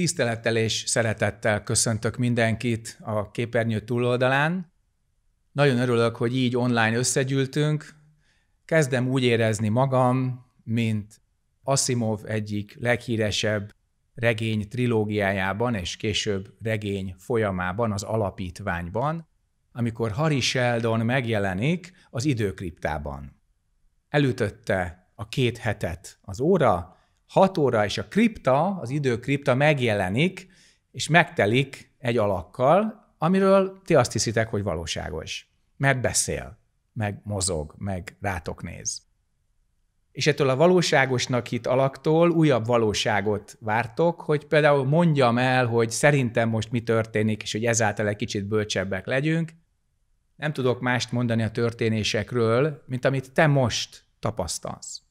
Tisztelettel és szeretettel köszöntök mindenkit a képernyő túloldalán. Nagyon örülök, hogy így online összegyűltünk. Kezdem úgy érezni magam, mint Asimov egyik leghíresebb regény trilógiájában és később regény folyamában, az alapítványban, amikor Harry Sheldon megjelenik az időkriptában. Elütötte a két hetet az óra, 6 óra, és a kripta, az időkripta megjelenik, és megtelik egy alakkal, amiről ti azt hiszitek, hogy valóságos. Mert beszél, meg mozog, meg rátok néz. És ettől a valóságosnak hit alaktól újabb valóságot vártok, hogy például mondjam el, hogy szerintem most mi történik, és hogy ezáltal egy kicsit bölcsebbek legyünk. Nem tudok mást mondani a történésekről, mint amit te most tapasztalsz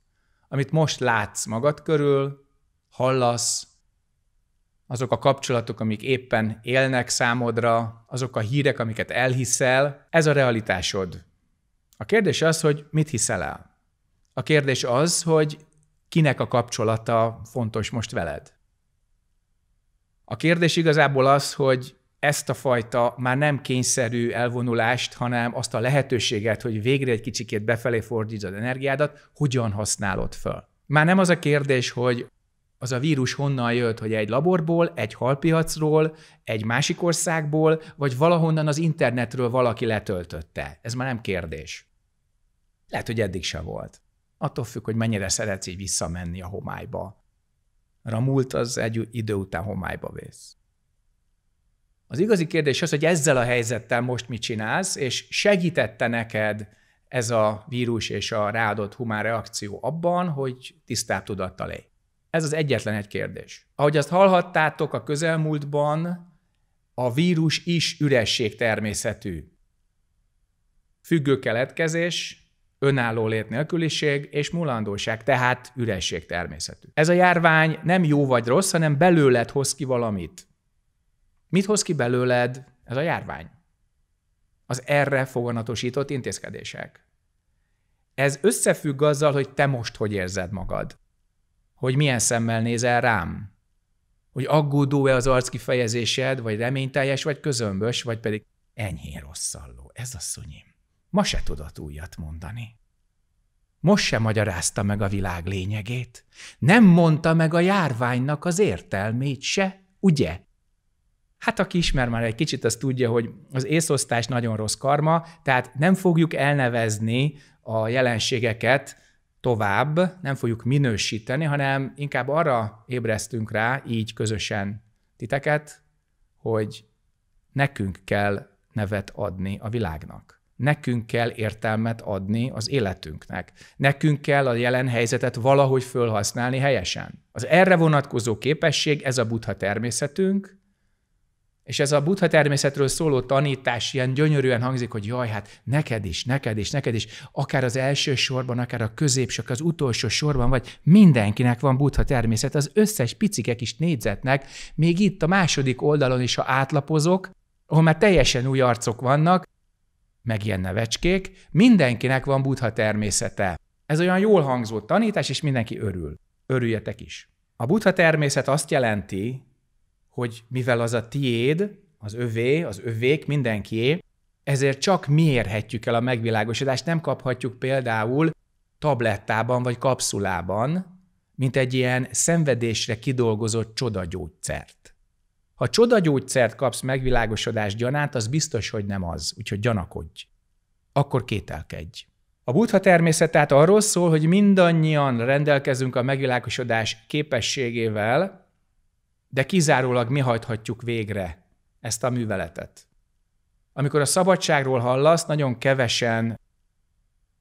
amit most látsz magad körül, hallasz, azok a kapcsolatok, amik éppen élnek számodra, azok a hírek, amiket elhiszel, ez a realitásod. A kérdés az, hogy mit hiszel el. A kérdés az, hogy kinek a kapcsolata fontos most veled. A kérdés igazából az, hogy ezt a fajta már nem kényszerű elvonulást, hanem azt a lehetőséget, hogy végre egy kicsikét befelé fordítsd az energiádat, hogyan használod fel. Már nem az a kérdés, hogy az a vírus honnan jött, hogy egy laborból, egy halpiacról, egy másik országból, vagy valahonnan az internetről valaki letöltötte. Ez már nem kérdés. Lehet, hogy eddig se volt. Attól függ, hogy mennyire szeretsz így visszamenni a homályba. Ramult az egy idő után homályba vész. Az igazi kérdés az, hogy ezzel a helyzettel most mit csinálsz, és segítette neked ez a vírus és a ráadott humán reakció abban, hogy tisztább tudattal élj. Ez az egyetlen egy kérdés. Ahogy azt hallhattátok a közelmúltban, a vírus is üresség természetű. Függő keletkezés, önálló lét nélküliség és mulandóság, tehát üresség természetű. Ez a járvány nem jó vagy rossz, hanem belőled hoz ki valamit. Mit hoz ki belőled ez a járvány? Az erre foganatosított intézkedések. Ez összefügg azzal, hogy te most hogy érzed magad. Hogy milyen szemmel nézel rám. Hogy aggódó-e az arc kifejezésed, vagy reményteljes, vagy közömbös, vagy pedig enyhén rosszalló. Ez a szunyim. Ma se tudott újat mondani. Most se magyarázta meg a világ lényegét. Nem mondta meg a járványnak az értelmét se, ugye? Hát aki ismer már egy kicsit, az tudja, hogy az észosztás nagyon rossz karma, tehát nem fogjuk elnevezni a jelenségeket tovább, nem fogjuk minősíteni, hanem inkább arra ébresztünk rá így közösen titeket, hogy nekünk kell nevet adni a világnak. Nekünk kell értelmet adni az életünknek. Nekünk kell a jelen helyzetet valahogy fölhasználni helyesen. Az erre vonatkozó képesség, ez a buddha természetünk, és ez a buddha természetről szóló tanítás ilyen gyönyörűen hangzik, hogy jaj, hát neked is, neked is, neked is, akár az első sorban, akár a középső, az utolsó sorban vagy, mindenkinek van buddha természet, az összes picike kis négyzetnek, még itt a második oldalon is, ha átlapozok, ahol már teljesen új arcok vannak, meg ilyen nevecskék, mindenkinek van buddha természete. Ez olyan jól hangzó tanítás, és mindenki örül. Örüljetek is. A buddha természet azt jelenti, hogy mivel az a tiéd, az övé, az övék, mindenkié, ezért csak mi érhetjük el a megvilágosodást. nem kaphatjuk például tablettában vagy kapszulában, mint egy ilyen szenvedésre kidolgozott csodagyógyszert. Ha csodagyógyszert kapsz megvilágosodás gyanát, az biztos, hogy nem az, úgyhogy gyanakodj. Akkor kételkedj. A buddha természet tehát arról szól, hogy mindannyian rendelkezünk a megvilágosodás képességével, de kizárólag mi hajthatjuk végre ezt a műveletet. Amikor a szabadságról hallasz, nagyon kevesen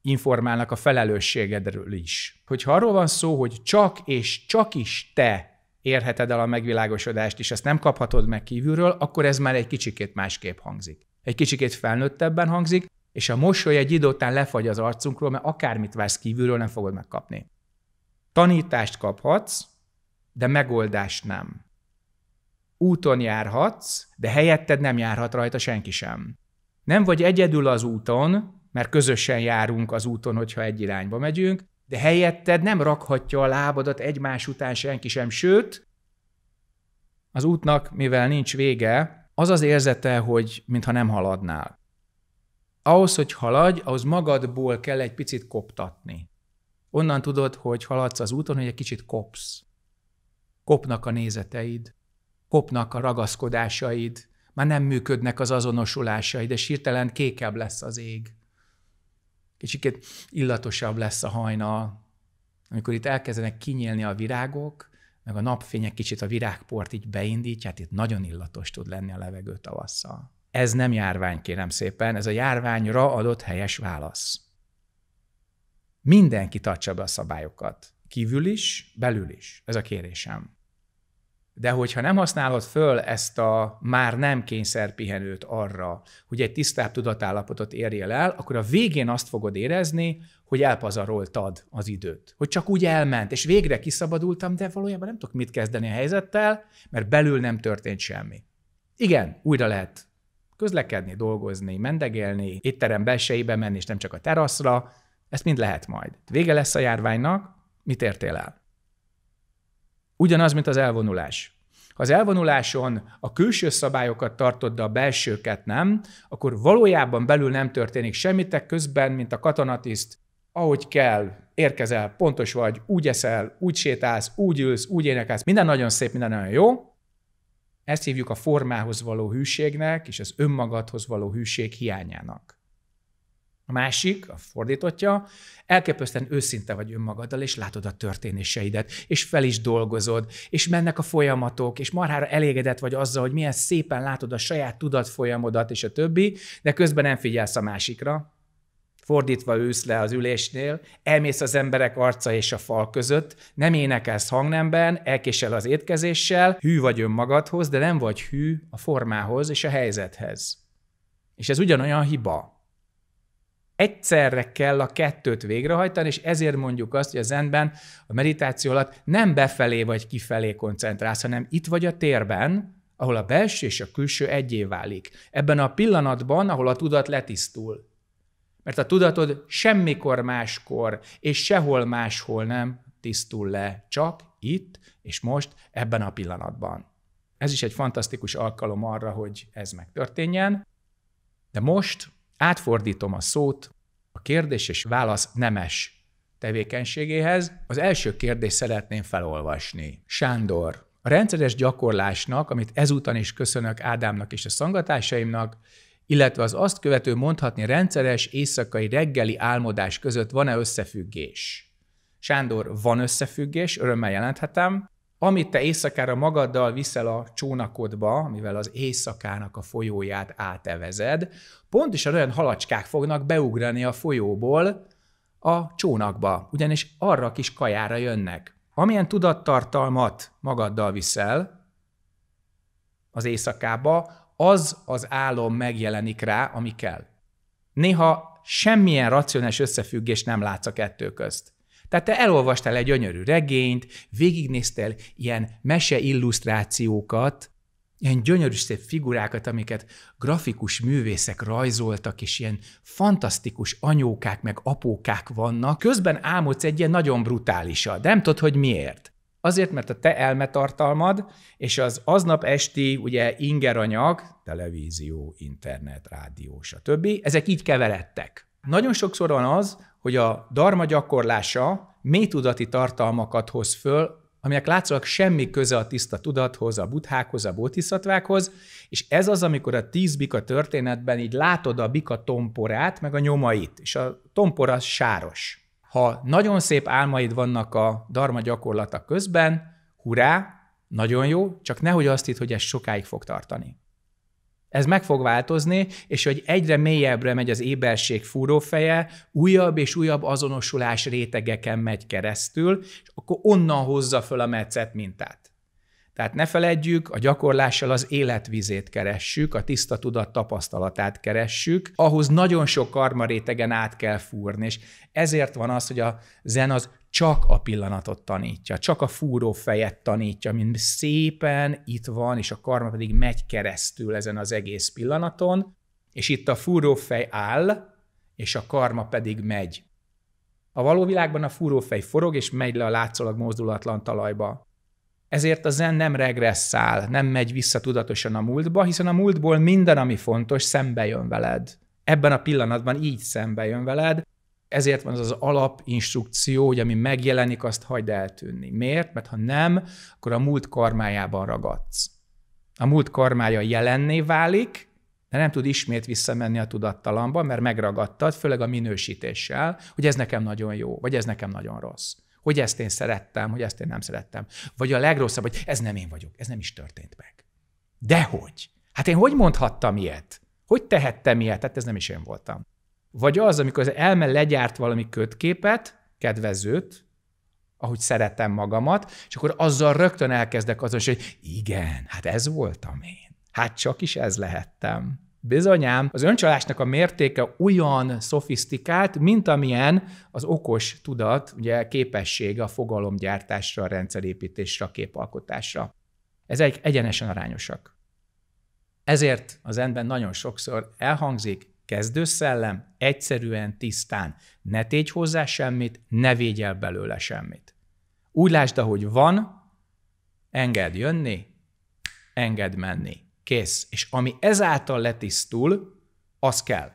informálnak a felelősségedről is. Hogyha arról van szó, hogy csak és csak is te érheted el a megvilágosodást, és ezt nem kaphatod meg kívülről, akkor ez már egy kicsikét másképp hangzik. Egy kicsikét felnőttebben hangzik, és a mosoly egy idő után lefagy az arcunkról, mert akármit vársz kívülről, nem fogod megkapni. Tanítást kaphatsz, de megoldást nem úton járhatsz, de helyetted nem járhat rajta senki sem. Nem vagy egyedül az úton, mert közösen járunk az úton, hogyha egy irányba megyünk, de helyetted nem rakhatja a lábadat egymás után senki sem, sőt, az útnak, mivel nincs vége, az az érzete, hogy mintha nem haladnál. Ahhoz, hogy haladj, ahhoz magadból kell egy picit koptatni. Onnan tudod, hogy haladsz az úton, hogy egy kicsit kopsz. Kopnak a nézeteid, kopnak a ragaszkodásaid, már nem működnek az azonosulásaid, és hirtelen kékebb lesz az ég. Kicsikét illatosabb lesz a hajnal. Amikor itt elkezdenek kinyílni a virágok, meg a napfények kicsit a virágport így beindítja, hát itt nagyon illatos tud lenni a levegő tavasszal. Ez nem járvány, kérem szépen, ez a járványra adott helyes válasz. Mindenki tartsa be a szabályokat. Kívül is, belül is. Ez a kérésem. De hogyha nem használod föl ezt a már nem kényszerpihenőt arra, hogy egy tisztább tudatállapotot érjél el, akkor a végén azt fogod érezni, hogy elpazaroltad az időt. Hogy csak úgy elment, és végre kiszabadultam, de valójában nem tudok mit kezdeni a helyzettel, mert belül nem történt semmi. Igen, újra lehet közlekedni, dolgozni, mendegelni, étterem belsejébe menni, és nem csak a teraszra, ezt mind lehet majd. Vége lesz a járványnak, mit értél el? Ugyanaz, mint az elvonulás. Ha az elvonuláson a külső szabályokat tartod, de a belsőket nem, akkor valójában belül nem történik semmitek közben, mint a katonatiszt, ahogy kell, érkezel, pontos vagy, úgy eszel, úgy sétálsz, úgy ülsz, úgy énekelsz, minden nagyon szép, minden nagyon jó. Ezt hívjuk a formához való hűségnek és az önmagadhoz való hűség hiányának. A másik, a fordítottja, elképesztően őszinte vagy önmagaddal, és látod a történéseidet, és fel is dolgozod, és mennek a folyamatok, és marhára elégedett vagy azzal, hogy milyen szépen látod a saját tudatfolyamodat, és a többi, de közben nem figyelsz a másikra, fordítva ősz le az ülésnél, elmész az emberek arca és a fal között, nem énekelsz hangnemben, elkésel az étkezéssel, hű vagy önmagadhoz, de nem vagy hű a formához és a helyzethez. És ez ugyanolyan hiba egyszerre kell a kettőt végrehajtani, és ezért mondjuk azt, hogy a zenben a meditáció alatt nem befelé vagy kifelé koncentrálsz, hanem itt vagy a térben, ahol a belső és a külső egyé válik. Ebben a pillanatban, ahol a tudat letisztul. Mert a tudatod semmikor máskor és sehol máshol nem tisztul le, csak itt és most, ebben a pillanatban. Ez is egy fantasztikus alkalom arra, hogy ez megtörténjen. De most Átfordítom a szót a kérdés és válasz nemes tevékenységéhez. Az első kérdést szeretném felolvasni. Sándor, a rendszeres gyakorlásnak, amit ezúton is köszönök Ádámnak és a szangatásaimnak, illetve az azt követő mondhatni rendszeres éjszakai reggeli álmodás között van-e összefüggés? Sándor, van összefüggés, örömmel jelenthetem amit te éjszakára magaddal viszel a csónakodba, mivel az éjszakának a folyóját átevezed, pontosan olyan halacskák fognak beugrani a folyóból a csónakba, ugyanis arra a kis kajára jönnek. Amilyen tudattartalmat magaddal viszel az éjszakába, az az álom megjelenik rá, ami kell. Néha semmilyen racionális összefüggés nem látsz a kettő közt. Tehát te elolvastál egy gyönyörű regényt, végignéztél ilyen mese illusztrációkat, ilyen gyönyörű szép figurákat, amiket grafikus művészek rajzoltak, és ilyen fantasztikus anyókák meg apókák vannak, közben álmodsz egy ilyen nagyon brutálisat, de nem tudod, hogy miért. Azért, mert a te elmetartalmad és az aznap esti ugye ingeranyag, televízió, internet, rádió, stb. ezek így keveredtek. Nagyon sokszor van az, hogy a darma gyakorlása mély tudati tartalmakat hoz föl, amelyek látszólag semmi köze a tiszta tudathoz, a buthákhoz, a bótiszatvákhoz, és ez az, amikor a tíz bika történetben így látod a bika tomporát, meg a nyomait, és a tompora sáros. Ha nagyon szép álmaid vannak a darma gyakorlata közben, hurrá, nagyon jó, csak nehogy azt itt, hogy ez sokáig fog tartani. Ez meg fog változni, és hogy egyre mélyebbre megy az éberség fúrófeje, újabb és újabb azonosulás rétegeken megy keresztül, és akkor onnan hozza föl a meccet mintát. Tehát ne feledjük, a gyakorlással az életvizét keressük, a tiszta tudat tapasztalatát keressük, ahhoz nagyon sok karma rétegen át kell fúrni, és ezért van az, hogy a zen az csak a pillanatot tanítja, csak a fúró fejet tanítja, mint szépen itt van, és a karma pedig megy keresztül ezen az egész pillanaton, és itt a fúrófej áll, és a karma pedig megy. A való világban a fúrófej forog, és megy le a látszólag mozdulatlan talajba. Ezért a zen nem regresszál, nem megy vissza tudatosan a múltba, hiszen a múltból minden, ami fontos, szembe jön veled. Ebben a pillanatban így szembe jön veled, ezért van az az alapinstrukció, hogy ami megjelenik, azt hagyd eltűnni. Miért? Mert ha nem, akkor a múlt karmájában ragadsz. A múlt karmája jelenné válik, de nem tud ismét visszamenni a tudattalamba, mert megragadtad, főleg a minősítéssel, hogy ez nekem nagyon jó, vagy ez nekem nagyon rossz. Hogy ezt én szerettem, hogy ezt én nem szerettem. Vagy a legrosszabb, hogy ez nem én vagyok, ez nem is történt meg. Dehogy! Hát én hogy mondhattam ilyet? Hogy tehettem ilyet? Hát ez nem is én voltam. Vagy az, amikor az elme legyárt valami kötképet, kedvezőt, ahogy szeretem magamat, és akkor azzal rögtön elkezdek azon, hogy igen, hát ez voltam én. Hát csak is ez lehettem. Bizonyám, az öncsalásnak a mértéke olyan szofisztikált, mint amilyen az okos tudat ugye, képessége a fogalomgyártásra, a rendszerépítésre, a képalkotásra. Ezek egyenesen arányosak. Ezért az ember nagyon sokszor elhangzik, Kezdőszellem egyszerűen, tisztán. Ne tégy hozzá semmit, ne védj el belőle semmit. Úgy lásd, ahogy van, engedd jönni, engedd menni. Kész. És ami ezáltal letisztul, az kell.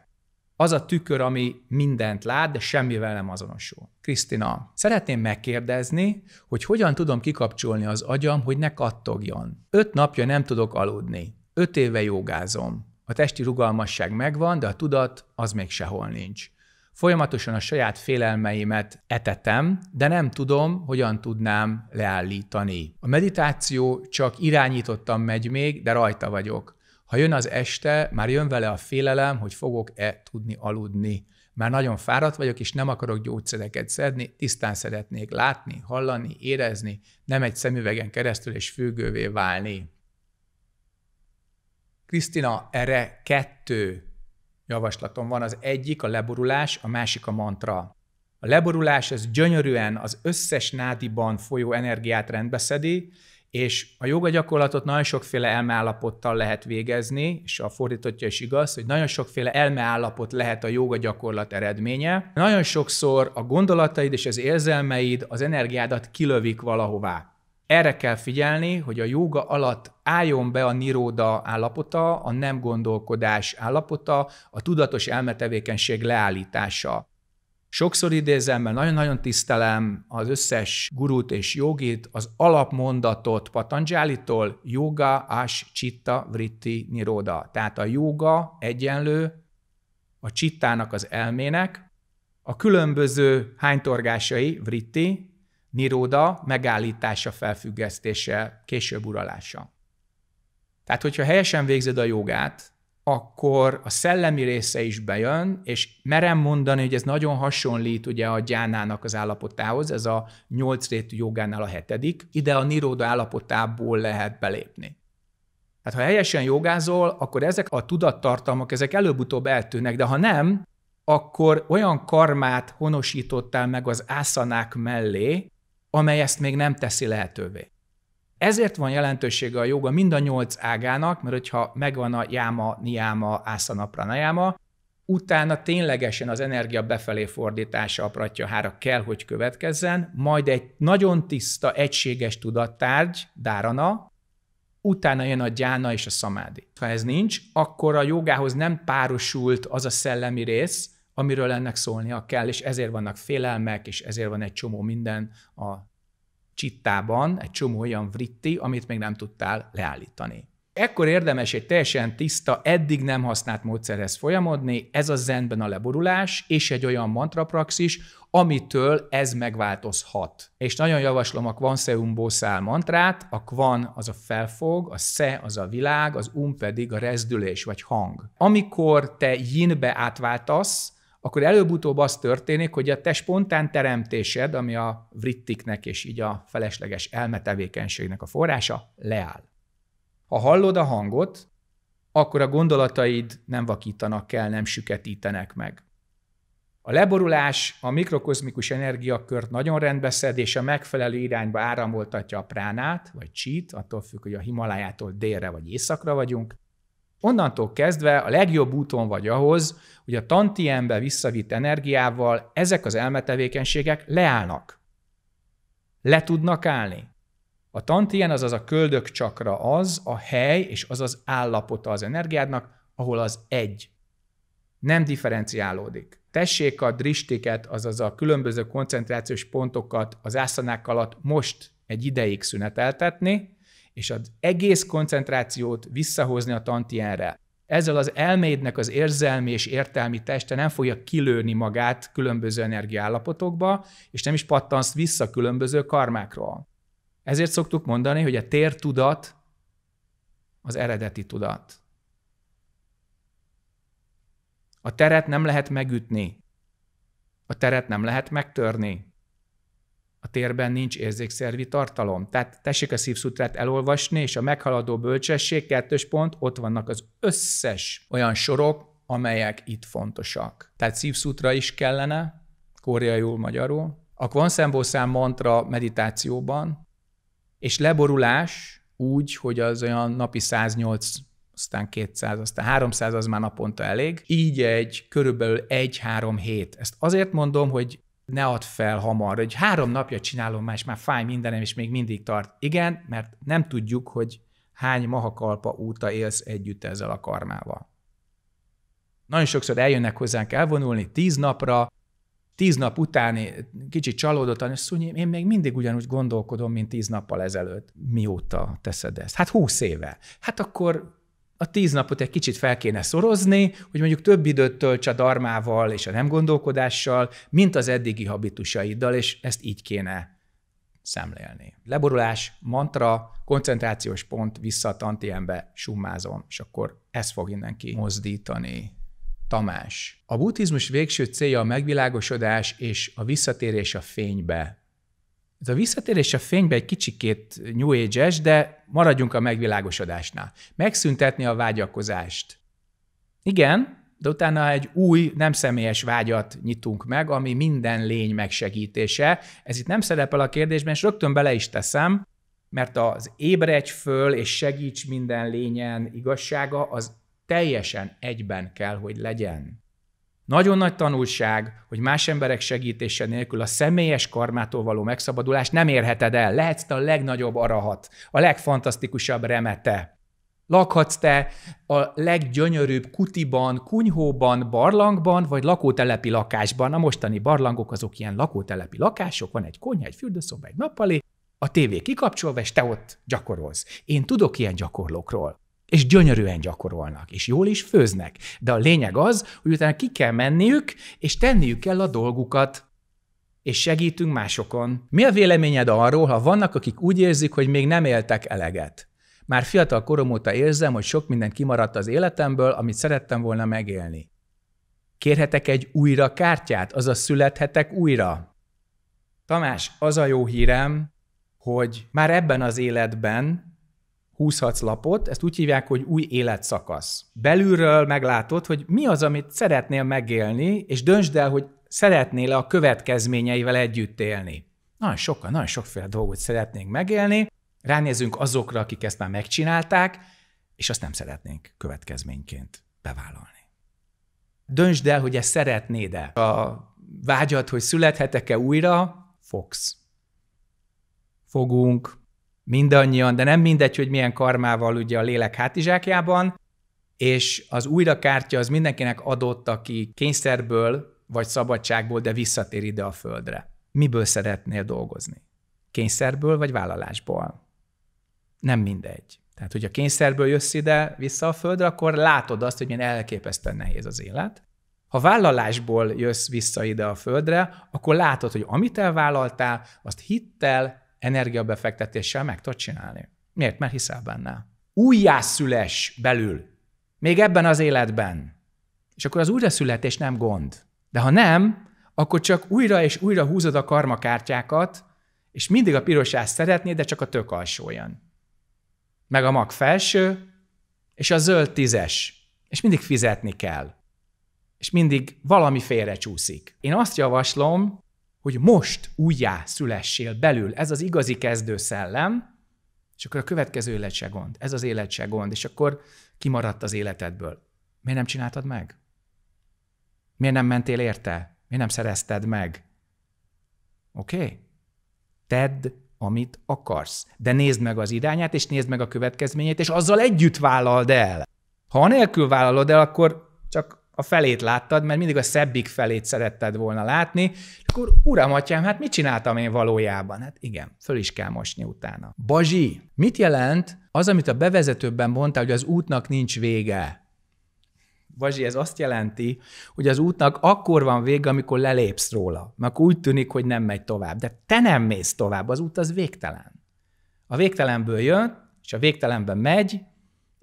Az a tükör, ami mindent lát, de semmivel nem azonosul. Krisztina, szeretném megkérdezni, hogy hogyan tudom kikapcsolni az agyam, hogy ne kattogjon. Öt napja nem tudok aludni. Öt éve jogázom. A testi rugalmasság megvan, de a tudat az még sehol nincs. Folyamatosan a saját félelmeimet etetem, de nem tudom, hogyan tudnám leállítani. A meditáció csak irányítottan megy még, de rajta vagyok. Ha jön az este, már jön vele a félelem, hogy fogok-e tudni aludni. Már nagyon fáradt vagyok, és nem akarok gyógyszereket szedni, tisztán szeretnék látni, hallani, érezni, nem egy szemüvegen keresztül és függővé válni. Krisztina, erre kettő javaslatom van. Az egyik a leborulás, a másik a mantra. A leborulás az gyönyörűen az összes nádiban folyó energiát rendbeszedi, és a joga gyakorlatot nagyon sokféle elmeállapottal lehet végezni, és a fordítottja is igaz, hogy nagyon sokféle elmeállapot lehet a joga gyakorlat eredménye. Nagyon sokszor a gondolataid és az érzelmeid az energiádat kilövik valahová. Erre kell figyelni, hogy a jóga alatt álljon be a niróda állapota, a nem gondolkodás állapota, a tudatos elmetevékenység leállítása. Sokszor idézem, mert nagyon-nagyon tisztelem az összes gurút és jogit, az alapmondatot Patanjali-tól: yoga as, chitta, vritti, niroda. Tehát a joga egyenlő a csittának az elmének, a különböző hánytorgásai, vritti, Niroda megállítása, felfüggesztése, később uralása. Tehát, hogyha helyesen végzed a jogát, akkor a szellemi része is bejön, és merem mondani, hogy ez nagyon hasonlít ugye a gyánának az állapotához, ez a nyolc rétű jogánál a hetedik, ide a niróda állapotából lehet belépni. Tehát ha helyesen jogázol, akkor ezek a tudattartalmak, ezek előbb-utóbb eltűnnek, de ha nem, akkor olyan karmát honosítottál meg az ászanák mellé, amely ezt még nem teszi lehetővé. Ezért van jelentősége a joga mind a nyolc ágának, mert hogyha megvan a jáma, niáma, ászana, pranajáma, utána ténylegesen az energia befelé fordítása a pratyahára kell, hogy következzen, majd egy nagyon tiszta, egységes tudattárgy, dárana, utána jön a gyána és a szamádi. Ha ez nincs, akkor a jogához nem párosult az a szellemi rész, amiről ennek szólnia kell, és ezért vannak félelmek, és ezért van egy csomó minden a csittában, egy csomó olyan vritti, amit még nem tudtál leállítani. Ekkor érdemes egy teljesen tiszta, eddig nem használt módszerhez folyamodni, ez a zenben a leborulás, és egy olyan mantrapraxis, amitől ez megváltozhat. És nagyon javaslom a Seum Boszál mantrát, a Kvan az a felfog, a Se az a világ, az Um pedig a rezdülés vagy hang. Amikor te yinbe átváltasz, akkor előbb-utóbb az történik, hogy a te spontán teremtésed, ami a vrittiknek és így a felesleges elmetevékenységnek a forrása, leáll. Ha hallod a hangot, akkor a gondolataid nem vakítanak el, nem süketítenek meg. A leborulás a mikrokozmikus energiakört nagyon rendbeszed, és a megfelelő irányba áramoltatja a pránát, vagy csít, attól függ, hogy a Himalájától délre vagy északra vagyunk, onnantól kezdve a legjobb úton vagy ahhoz, hogy a tantiembe visszavitt energiával ezek az elmetevékenységek leállnak. Le tudnak állni. A tantien, azaz a köldök csakra az a hely és az az állapota az energiádnak, ahol az egy. Nem differenciálódik. Tessék a dristiket, azaz a különböző koncentrációs pontokat az ászanák alatt most egy ideig szüneteltetni, és az egész koncentrációt visszahozni a tantienre. Ezzel az elmédnek az érzelmi és értelmi teste nem fogja kilőni magát különböző energiállapotokba, és nem is pattansz vissza különböző karmákról. Ezért szoktuk mondani, hogy a tértudat az eredeti tudat. A teret nem lehet megütni. A teret nem lehet megtörni a térben nincs érzékszervi tartalom. Tehát tessék a szívszutrát elolvasni, és a meghaladó bölcsesség, kettős pont, ott vannak az összes olyan sorok, amelyek itt fontosak. Tehát szívszutra is kellene, koreaiul, magyarul. A kvanszembószám mantra meditációban, és leborulás úgy, hogy az olyan napi 108 aztán 200, aztán 300 az már naponta elég. Így egy körülbelül 1-3 hét. Ezt azért mondom, hogy ne add fel hamar, hogy három napja csinálom és már fáj mindenem, és még mindig tart. Igen, mert nem tudjuk, hogy hány mahakalpa óta élsz együtt ezzel a karmával. Nagyon sokszor eljönnek hozzánk elvonulni tíz napra, tíz nap után kicsit csalódottan, és szúnyi, én még mindig ugyanúgy gondolkodom, mint tíz nappal ezelőtt. Mióta teszed ezt? Hát húsz éve. Hát akkor a tíz napot egy kicsit fel kéne szorozni, hogy mondjuk több időt tölts a darmával és a nem gondolkodással, mint az eddigi habitusaiddal, és ezt így kéne szemlélni. Leborulás, mantra, koncentrációs pont, vissza a tantiembe, summázom, és akkor ez fog innen ki mozdítani. Tamás. A buddhizmus végső célja a megvilágosodás és a visszatérés a fénybe, ez a visszatérés a fénybe egy kicsikét new age de maradjunk a megvilágosodásnál. Megszüntetni a vágyakozást. Igen, de utána egy új, nem személyes vágyat nyitunk meg, ami minden lény megsegítése. Ez itt nem szerepel a kérdésben, és rögtön bele is teszem, mert az ébredj föl és segíts minden lényen igazsága, az teljesen egyben kell, hogy legyen nagyon nagy tanulság, hogy más emberek segítése nélkül a személyes karmától való megszabadulást nem érheted el. Lehetsz te a legnagyobb arahat, a legfantasztikusabb remete. Lakhatsz te a leggyönyörűbb kutiban, kunyhóban, barlangban, vagy lakótelepi lakásban. A mostani barlangok azok ilyen lakótelepi lakások, van egy konyha, egy fürdőszoba, egy nappali, a tévé kikapcsolva, és te ott gyakorolsz. Én tudok ilyen gyakorlókról és gyönyörűen gyakorolnak, és jól is főznek. De a lényeg az, hogy utána ki kell menniük, és tenniük kell a dolgukat és segítünk másokon. Mi a véleményed arról, ha vannak, akik úgy érzik, hogy még nem éltek eleget? Már fiatal korom óta érzem, hogy sok minden kimaradt az életemből, amit szerettem volna megélni. Kérhetek egy újra kártyát, azaz születhetek újra. Tamás, az a jó hírem, hogy már ebben az életben húzhatsz lapot, ezt úgy hívják, hogy új életszakasz. Belülről meglátod, hogy mi az, amit szeretnél megélni, és döntsd el, hogy szeretnél -e a következményeivel együtt élni. Nagyon sokkal, nagyon sokféle dolgot szeretnénk megélni, ránézünk azokra, akik ezt már megcsinálták, és azt nem szeretnénk következményként bevállalni. Döntsd el, hogy ezt szeretnéd-e. A vágyad, hogy születhetek-e újra, fogsz. Fogunk, mindannyian, de nem mindegy, hogy milyen karmával ugye a lélek hátizsákjában, és az újrakártya az mindenkinek adott, aki kényszerből vagy szabadságból, de visszatér ide a földre. Miből szeretnél dolgozni? Kényszerből vagy vállalásból? Nem mindegy. Tehát, hogyha kényszerből jössz ide vissza a földre, akkor látod azt, hogy milyen elképesztően nehéz az élet. Ha vállalásból jössz vissza ide a földre, akkor látod, hogy amit elvállaltál, azt hittel, energiabefektetéssel meg tudod csinálni. Miért? Mert hiszel benne. Újjászüles belül. Még ebben az életben. És akkor az újraszületés nem gond. De ha nem, akkor csak újra és újra húzod a karmakártyákat, és mindig a pirosás szeretnéd, de csak a tök alsó jön. Meg a mag felső, és a zöld tízes. És mindig fizetni kell. És mindig valami félre csúszik. Én azt javaslom, hogy most újjá szülessél belül, ez az igazi kezdő szellem, és akkor a következő élet se gond, ez az élet se gond, és akkor kimaradt az életedből. Miért nem csináltad meg? Miért nem mentél érte? Miért nem szerezted meg? Oké? Okay? Tedd, amit akarsz. De nézd meg az irányát, és nézd meg a következményét, és azzal együtt vállald el. Ha anélkül vállalod el, akkor csak a felét láttad, mert mindig a szebbik felét szeretted volna látni, és akkor uram, atyám, hát mit csináltam én valójában? Hát igen, föl is kell mosni utána. Bazsi, mit jelent az, amit a bevezetőben mondtál, hogy az útnak nincs vége? Bazsi, ez azt jelenti, hogy az útnak akkor van vége, amikor lelépsz róla, mert úgy tűnik, hogy nem megy tovább. De te nem mész tovább, az út az végtelen. A végtelenből jön, és a végtelenben megy,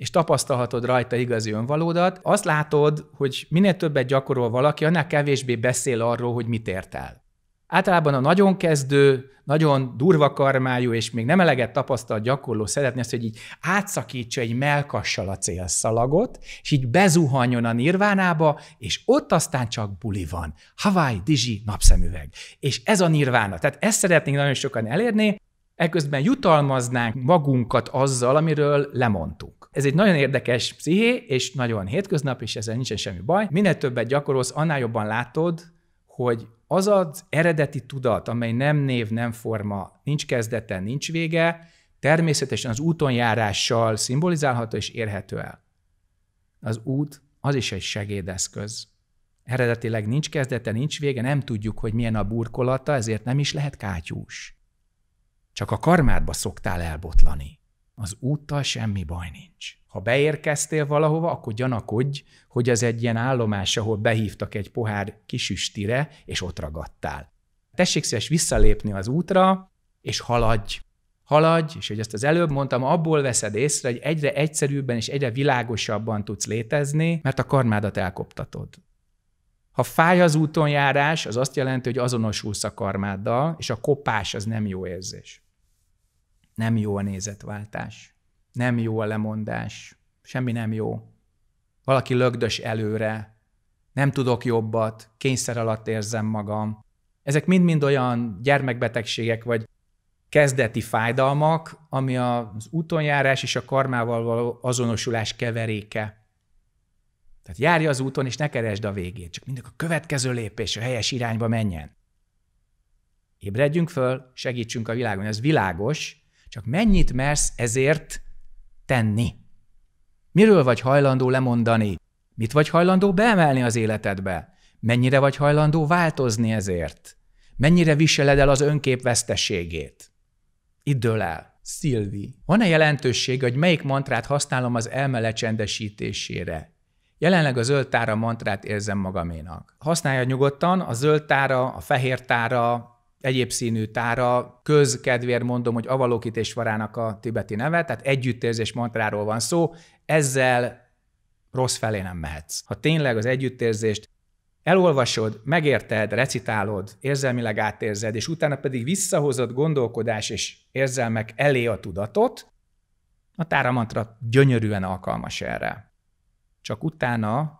és tapasztalhatod rajta igazi önvalódat, azt látod, hogy minél többet gyakorol valaki, annál kevésbé beszél arról, hogy mit ért el. Általában a nagyon kezdő, nagyon durva karmájú és még nem eleget tapasztalt gyakorló szeretné azt, hogy így átszakítsa egy melkassal a célszalagot, és így bezuhanjon a nirvánába, és ott aztán csak buli van. Hawaii, Dizsi, napszemüveg. És ez a nirvána. Tehát ezt szeretnénk nagyon sokan elérni, Eközben jutalmaznánk magunkat azzal, amiről lemondtunk. Ez egy nagyon érdekes psziché, és nagyon hétköznap, és ezzel nincsen semmi baj. Minél többet gyakorolsz, annál jobban látod, hogy az az eredeti tudat, amely nem név, nem forma, nincs kezdete, nincs vége, természetesen az járással szimbolizálható és érhető el. Az út az is egy segédeszköz. Eredetileg nincs kezdete, nincs vége, nem tudjuk, hogy milyen a burkolata, ezért nem is lehet kátyús. Csak a karmádba szoktál elbotlani. Az úttal semmi baj nincs. Ha beérkeztél valahova, akkor gyanakodj, hogy ez egy ilyen állomás, ahol behívtak egy pohár kisüstire, és ott ragadtál. Tessék szíves visszalépni az útra, és haladj. Haladj, és hogy ezt az előbb mondtam, abból veszed észre, hogy egyre egyszerűbben és egyre világosabban tudsz létezni, mert a karmádat elkoptatod. Ha fáj az úton járás, az azt jelenti, hogy azonosulsz a karmáddal, és a kopás az nem jó érzés. Nem jó a nézetváltás. Nem jó a lemondás. Semmi nem jó. Valaki lögdös előre. Nem tudok jobbat. Kényszer alatt érzem magam. Ezek mind-mind olyan gyermekbetegségek vagy kezdeti fájdalmak, ami az útonjárás és a karmával való azonosulás keveréke. Tehát járja az úton, és ne keresd a végét, csak mindig a következő lépés a helyes irányba menjen. Ébredjünk föl, segítsünk a világon. Ez világos, csak mennyit mersz ezért tenni? Miről vagy hajlandó lemondani? Mit vagy hajlandó beemelni az életedbe? Mennyire vagy hajlandó változni ezért? Mennyire viseled el az önkép veszteségét? Idől el. Szilvi. Van-e jelentőség, hogy melyik mantrát használom az elme lecsendesítésére? Jelenleg a zöld tára mantrát érzem magaménak. Használja nyugodtan, a zöld tára, a fehér tára, egyéb színű tára, közkedvér mondom, hogy Avalokit és Varának a tibeti neve, tehát együttérzés mantráról van szó, ezzel rossz felé nem mehetsz. Ha tényleg az együttérzést elolvasod, megérted, recitálod, érzelmileg átérzed, és utána pedig visszahozod gondolkodás és érzelmek elé a tudatot, a tára mantra gyönyörűen alkalmas erre. Csak utána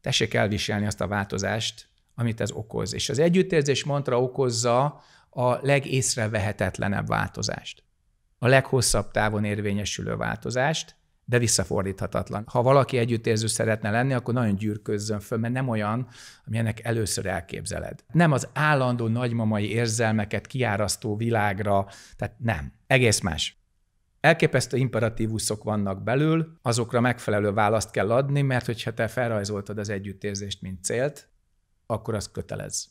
tessék elviselni azt a változást, amit ez okoz. És az együttérzés mantra okozza a legészrevehetetlenebb változást, a leghosszabb távon érvényesülő változást, de visszafordíthatatlan. Ha valaki együttérző szeretne lenni, akkor nagyon gyűrközzön föl, mert nem olyan, amilyenek először elképzeled. Nem az állandó nagymamai érzelmeket kiárasztó világra, tehát nem. Egész más. Elképesztő imperatívusok vannak belül, azokra megfelelő választ kell adni, mert hogyha te felrajzoltad az együttérzést, mint célt, akkor az kötelez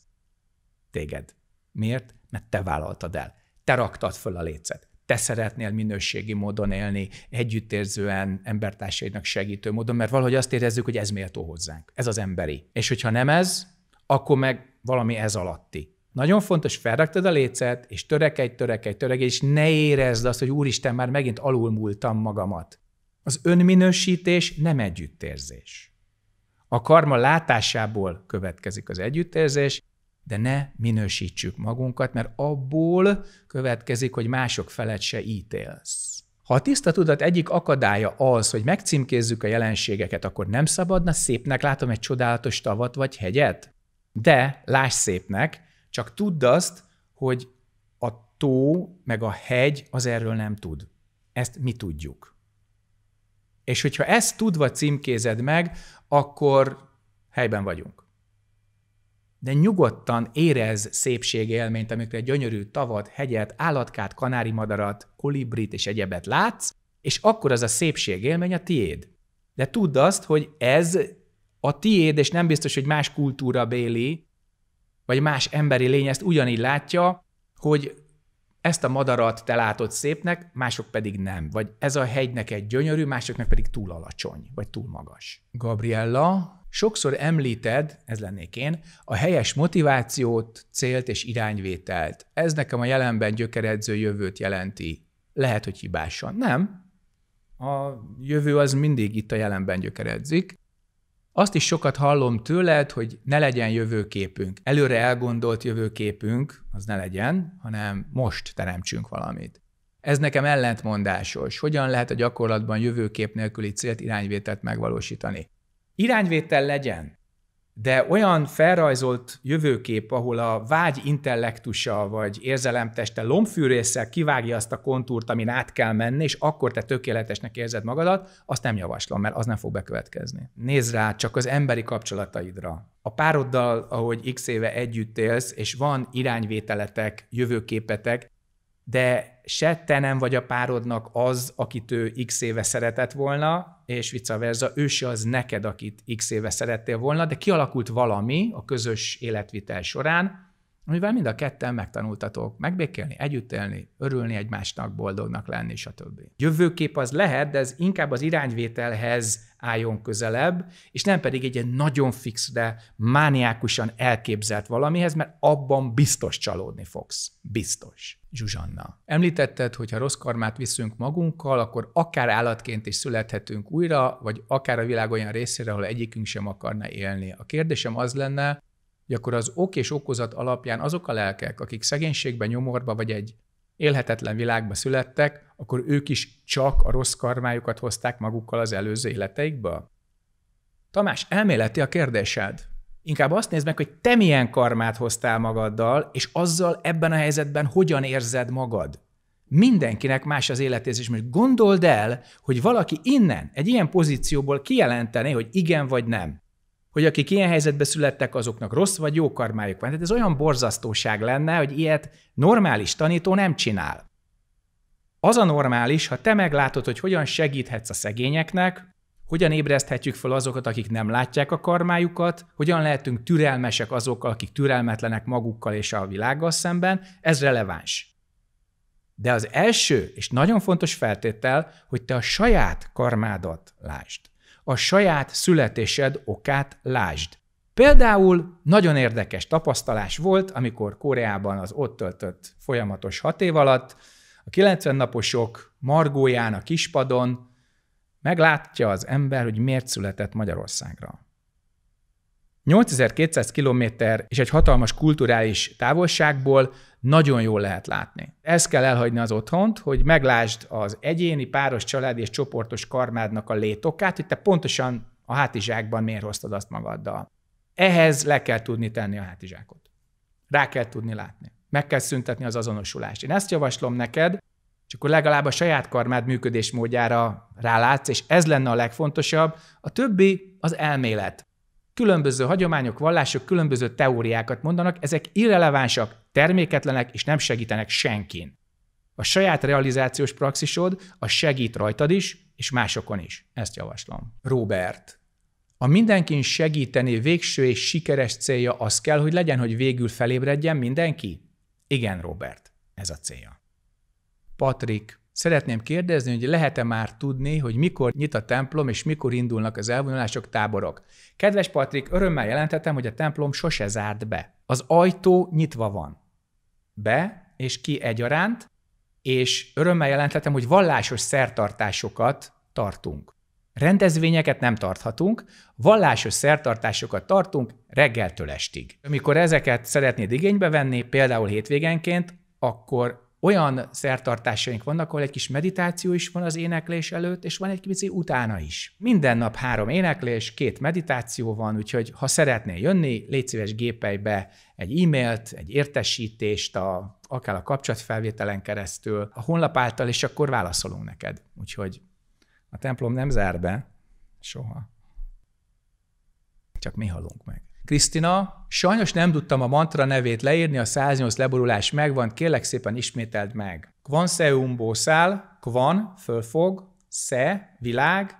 téged. Miért? Mert te vállaltad el. Te raktad föl a lécet. Te szeretnél minőségi módon élni, együttérzően, embertársaidnak segítő módon, mert valahogy azt érezzük, hogy ez méltó hozzánk. Ez az emberi. És hogyha nem ez, akkor meg valami ez alatti. Nagyon fontos, felraktad a lécet, és törekedj, törekedj, törekedj, és ne érezd azt, hogy úristen, már megint alulmúltam magamat. Az önminősítés nem együttérzés. A karma látásából következik az együttérzés, de ne minősítsük magunkat, mert abból következik, hogy mások felett se ítélsz. Ha a tiszta tudat egyik akadálya az, hogy megcímkézzük a jelenségeket, akkor nem szabadna szépnek látom egy csodálatos tavat vagy hegyet? De láss szépnek, csak tudd azt, hogy a tó meg a hegy az erről nem tud. Ezt mi tudjuk. És hogyha ezt tudva címkézed meg, akkor helyben vagyunk. De nyugodtan érez szépségélményt, amikor egy gyönyörű tavat, hegyet, állatkát, kanári madarat, kolibrit és egyebet látsz, és akkor az a szépségélmény a tiéd. De tudd azt, hogy ez a tiéd, és nem biztos, hogy más kultúra béli, vagy más emberi lény ezt ugyanígy látja, hogy ezt a madarat te látod szépnek, mások pedig nem. Vagy ez a hegynek egy gyönyörű, másoknak pedig túl alacsony, vagy túl magas. Gabriella, sokszor említed, ez lennék én, a helyes motivációt, célt és irányvételt. Ez nekem a jelenben gyökeredző jövőt jelenti. Lehet, hogy hibásan. Nem. A jövő az mindig itt a jelenben gyökeredzik. Azt is sokat hallom tőled, hogy ne legyen jövőképünk. Előre elgondolt jövőképünk, az ne legyen, hanem most teremtsünk valamit. Ez nekem ellentmondásos. Hogyan lehet a gyakorlatban jövőkép nélküli célt, irányvételt megvalósítani? Irányvétel legyen, de olyan felrajzolt jövőkép, ahol a vágy intellektusa vagy érzelemteste lombfűrészsel kivágja azt a kontúrt, amin át kell menni, és akkor te tökéletesnek érzed magadat, azt nem javaslom, mert az nem fog bekövetkezni. Nézd rá csak az emberi kapcsolataidra. A pároddal, ahogy x éve együtt élsz, és van irányvételetek, jövőképetek, de se te nem vagy a párodnak az, akit ő x éve szeretett volna, és vice versa, ő se az neked, akit x éve szerettél volna, de kialakult valami a közös életvitel során, amivel mind a ketten megtanultatok megbékélni, együtt élni, örülni egymásnak, boldognak lenni, stb. Jövőkép az lehet, de ez inkább az irányvételhez álljon közelebb, és nem pedig egy, ilyen nagyon fix, de mániákusan elképzelt valamihez, mert abban biztos csalódni fogsz. Biztos. Zsuzsanna. Említetted, hogy ha rossz karmát viszünk magunkkal, akkor akár állatként is születhetünk újra, vagy akár a világ olyan részére, ahol egyikünk sem akarna élni. A kérdésem az lenne, hogy akkor az ok és okozat alapján azok a lelkek, akik szegénységben, nyomorba vagy egy élhetetlen világba születtek, akkor ők is csak a rossz karmájukat hozták magukkal az előző életeikbe? Tamás, elméleti a kérdésed. Inkább azt nézd meg, hogy te milyen karmát hoztál magaddal, és azzal ebben a helyzetben hogyan érzed magad. Mindenkinek más az életérzés, most gondold el, hogy valaki innen, egy ilyen pozícióból kijelenteni, hogy igen vagy nem hogy akik ilyen helyzetbe születtek, azoknak rossz vagy jó karmájuk van. Tehát ez olyan borzasztóság lenne, hogy ilyet normális tanító nem csinál. Az a normális, ha te meglátod, hogy hogyan segíthetsz a szegényeknek, hogyan ébreszthetjük fel azokat, akik nem látják a karmájukat, hogyan lehetünk türelmesek azokkal, akik türelmetlenek magukkal és a világgal szemben, ez releváns. De az első és nagyon fontos feltétel, hogy te a saját karmádat lásd a saját születésed okát lásd. Például nagyon érdekes tapasztalás volt, amikor Koreában az ott töltött folyamatos hat év alatt a 90 naposok margóján a kispadon meglátja az ember, hogy miért született Magyarországra. 8200 km és egy hatalmas kulturális távolságból nagyon jól lehet látni. Ezt kell elhagyni az otthont, hogy meglásd az egyéni, páros, család és csoportos karmádnak a létokát, hogy te pontosan a hátizsákban miért hoztad azt magaddal. Ehhez le kell tudni tenni a hátizsákot. Rá kell tudni látni. Meg kell szüntetni az azonosulást. Én ezt javaslom neked, és akkor legalább a saját karmád működésmódjára rálátsz, és ez lenne a legfontosabb. A többi az elmélet különböző hagyományok, vallások különböző teóriákat mondanak, ezek irrelevánsak, terméketlenek és nem segítenek senkin. A saját realizációs praxisod a segít rajtad is, és másokon is. Ezt javaslom. Robert. A mindenkin segíteni végső és sikeres célja az kell, hogy legyen, hogy végül felébredjen mindenki? Igen, Robert, ez a célja. Patrick. Szeretném kérdezni, hogy lehet-e már tudni, hogy mikor nyit a templom és mikor indulnak az elvonulások, táborok. Kedves Patrik, örömmel jelentettem, hogy a templom sose zárt be. Az ajtó nyitva van. Be és ki egyaránt, és örömmel jelentettem, hogy vallásos szertartásokat tartunk. Rendezvényeket nem tarthatunk, vallásos szertartásokat tartunk reggeltől estig. Amikor ezeket szeretnéd igénybe venni, például hétvégenként, akkor olyan szertartásaink vannak, ahol egy kis meditáció is van az éneklés előtt, és van egy kicsi utána is. Minden nap három éneklés, két meditáció van, úgyhogy ha szeretnél jönni, légy szíves gépelj be egy e-mailt, egy értesítést, a, akár a kapcsolatfelvételen keresztül, a honlap által, és akkor válaszolunk neked. Úgyhogy a templom nem zár be, soha. Csak mi halunk meg. Krisztina, sajnos nem tudtam a mantra nevét leírni, a 108 leborulás megvan, kérlek szépen ismételd meg. Kvanseumbo szál, kvan, fölfog, se, világ,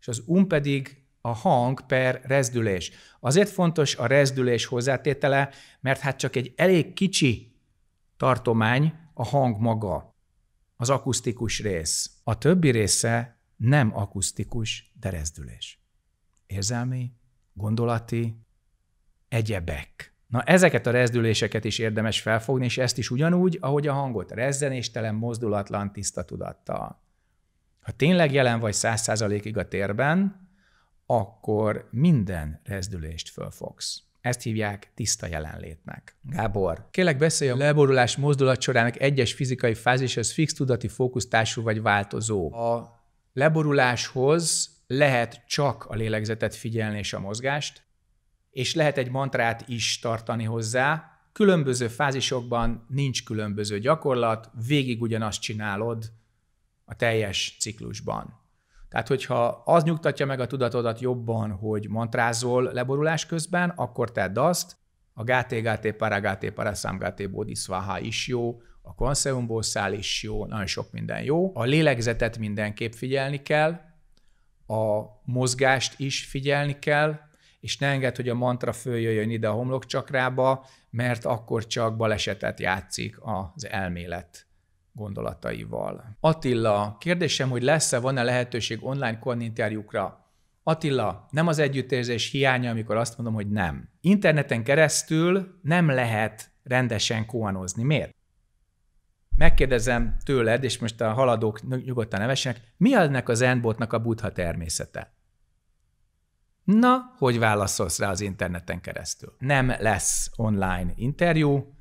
és az um pedig a hang per rezdülés. Azért fontos a rezdülés hozzátétele, mert hát csak egy elég kicsi tartomány a hang maga, az akusztikus rész. A többi része nem akusztikus, de rezdülés. Érzelmi, gondolati, egyebek. Na ezeket a rezdüléseket is érdemes felfogni, és ezt is ugyanúgy, ahogy a hangot, rezzenéstelen, mozdulatlan, tiszta tudattal. Ha tényleg jelen vagy száz százalékig a térben, akkor minden rezdülést fölfogsz. Ezt hívják tiszta jelenlétnek. Gábor, kérlek beszélj a leborulás mozdulat sorának egyes fizikai fázishoz fix tudati fókusztású vagy változó. A leboruláshoz lehet csak a lélegzetet figyelni és a mozgást, és lehet egy mantrát is tartani hozzá. Különböző fázisokban nincs különböző gyakorlat, végig ugyanazt csinálod a teljes ciklusban. Tehát, hogyha az nyugtatja meg a tudatodat jobban, hogy mantrázol leborulás közben, akkor tedd azt, a gáté, gáté, paragáté, paraszámgáté, bodhiszváha is jó, a konszeumbosszál is jó, nagyon sok minden jó. A lélegzetet mindenképp figyelni kell, a mozgást is figyelni kell, és ne enged, hogy a mantra följöjjön ide a homlokcsakrába, mert akkor csak balesetet játszik az elmélet gondolataival. Attila, kérdésem, hogy lesz-e, van-e lehetőség online koninterjúkra? Attila, nem az együttérzés hiánya, amikor azt mondom, hogy nem. Interneten keresztül nem lehet rendesen koanozni. Miért? Megkérdezem tőled, és most a haladók nyugodtan nevesnek, mi ennek az endbotnak a buddha természete? Na, hogy válaszolsz rá az interneten keresztül? Nem lesz online interjú,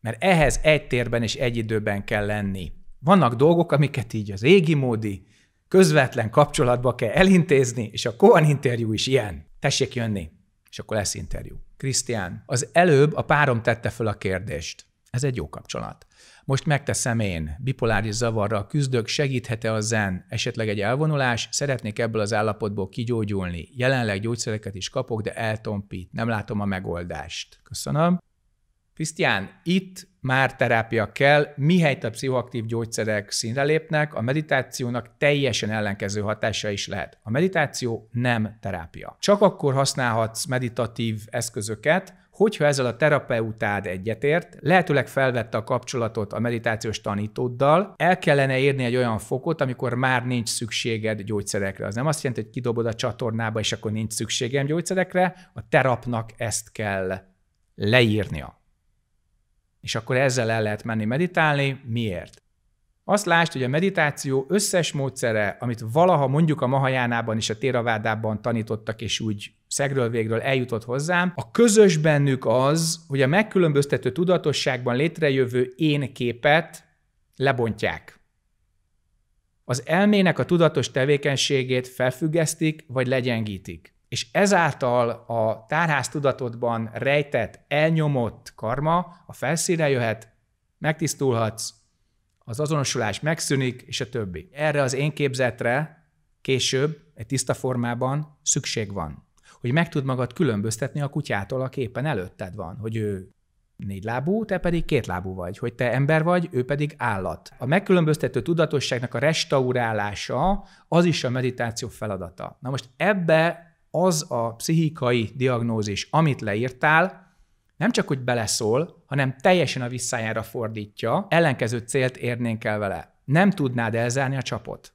mert ehhez egy térben és egy időben kell lenni. Vannak dolgok, amiket így az régi módi, közvetlen kapcsolatba kell elintézni, és a Kohan interjú is ilyen. Tessék jönni, és akkor lesz interjú. Krisztián, az előbb a párom tette föl a kérdést. Ez egy jó kapcsolat. Most megteszem én. Bipoláris zavarra küzdök, segíthet-e a zen? Esetleg egy elvonulás? Szeretnék ebből az állapotból kigyógyulni. Jelenleg gyógyszereket is kapok, de eltompít. Nem látom a megoldást. Köszönöm. Krisztián, itt már terápia kell, mihelyt a pszichoaktív gyógyszerek színre lépnek, a meditációnak teljesen ellenkező hatása is lehet. A meditáció nem terápia. Csak akkor használhatsz meditatív eszközöket, hogyha ezzel a terapeutád egyetért, lehetőleg felvette a kapcsolatot a meditációs tanítóddal, el kellene érni egy olyan fokot, amikor már nincs szükséged gyógyszerekre. Az nem azt jelenti, hogy kidobod a csatornába, és akkor nincs szükségem gyógyszerekre, a terapnak ezt kell leírnia. És akkor ezzel el lehet menni meditálni. Miért? Azt lásd, hogy a meditáció összes módszere, amit valaha mondjuk a Mahajánában és a Téravádában tanítottak, és úgy szegről végről eljutott hozzám, a közös bennük az, hogy a megkülönböztető tudatosságban létrejövő én képet lebontják. Az elmének a tudatos tevékenységét felfüggesztik, vagy legyengítik. És ezáltal a tárház tudatodban rejtett, elnyomott karma a felszíre jöhet, megtisztulhatsz, az azonosulás megszűnik, és a többi. Erre az én képzetre később, egy tiszta formában szükség van. Hogy meg tud magad különböztetni a kutyától, aki éppen előtted van, hogy ő négy lábú, te pedig két lábú vagy, hogy te ember vagy, ő pedig állat. A megkülönböztető tudatosságnak a restaurálása az is a meditáció feladata. Na most ebbe az a pszichikai diagnózis, amit leírtál, nem csak hogy beleszól, hanem teljesen a visszájára fordítja, ellenkező célt érnénk el vele. Nem tudnád elzárni a csapot.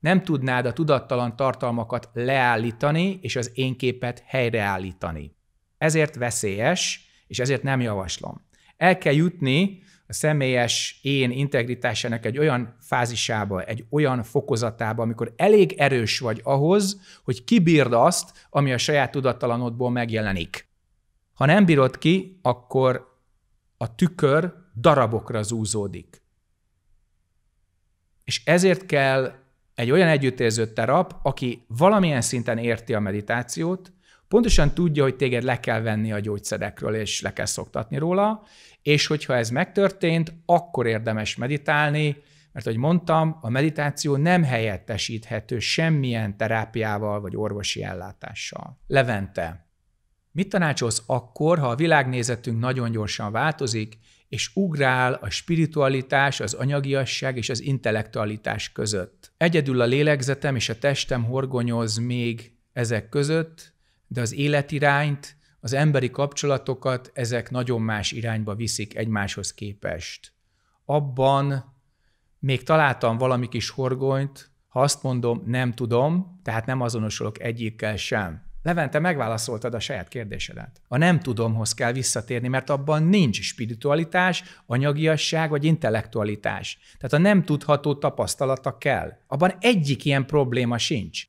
Nem tudnád a tudattalan tartalmakat leállítani és az én képet helyreállítani. Ezért veszélyes, és ezért nem javaslom. El kell jutni a személyes én integritásának egy olyan fázisába, egy olyan fokozatába, amikor elég erős vagy ahhoz, hogy kibírd azt, ami a saját tudattalanodból megjelenik. Ha nem bírod ki, akkor a tükör darabokra zúzódik. És ezért kell egy olyan együttérző terap, aki valamilyen szinten érti a meditációt, pontosan tudja, hogy téged le kell venni a gyógyszerekről, és le kell szoktatni róla, és hogyha ez megtörtént, akkor érdemes meditálni, mert ahogy mondtam, a meditáció nem helyettesíthető semmilyen terápiával vagy orvosi ellátással. Levente, Mit tanácsolsz akkor, ha a világnézetünk nagyon gyorsan változik, és ugrál a spiritualitás, az anyagiasság és az intellektualitás között? Egyedül a lélegzetem és a testem horgonyoz még ezek között, de az életirányt, az emberi kapcsolatokat ezek nagyon más irányba viszik egymáshoz képest. Abban még találtam valami kis horgonyt, ha azt mondom, nem tudom, tehát nem azonosulok egyikkel sem. Levente, megválaszoltad a saját kérdésedet. A nem tudomhoz kell visszatérni, mert abban nincs spiritualitás, anyagiasság vagy intellektualitás. Tehát a nem tudható tapasztalata kell. Abban egyik ilyen probléma sincs.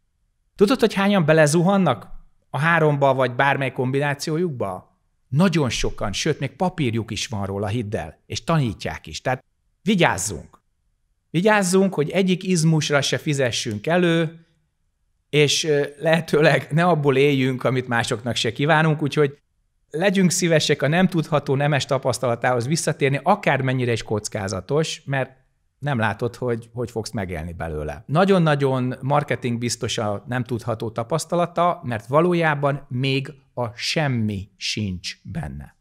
Tudod, hogy hányan belezuhannak a háromba vagy bármely kombinációjukba? Nagyon sokan, sőt, még papírjuk is van róla, hidd el, és tanítják is. Tehát vigyázzunk. Vigyázzunk, hogy egyik izmusra se fizessünk elő, és lehetőleg ne abból éljünk, amit másoknak se kívánunk, úgyhogy legyünk szívesek a nem tudható nemes tapasztalatához visszatérni, akármennyire is kockázatos, mert nem látod, hogy hogy fogsz megélni belőle. Nagyon-nagyon marketing biztos a nem tudható tapasztalata, mert valójában még a semmi sincs benne.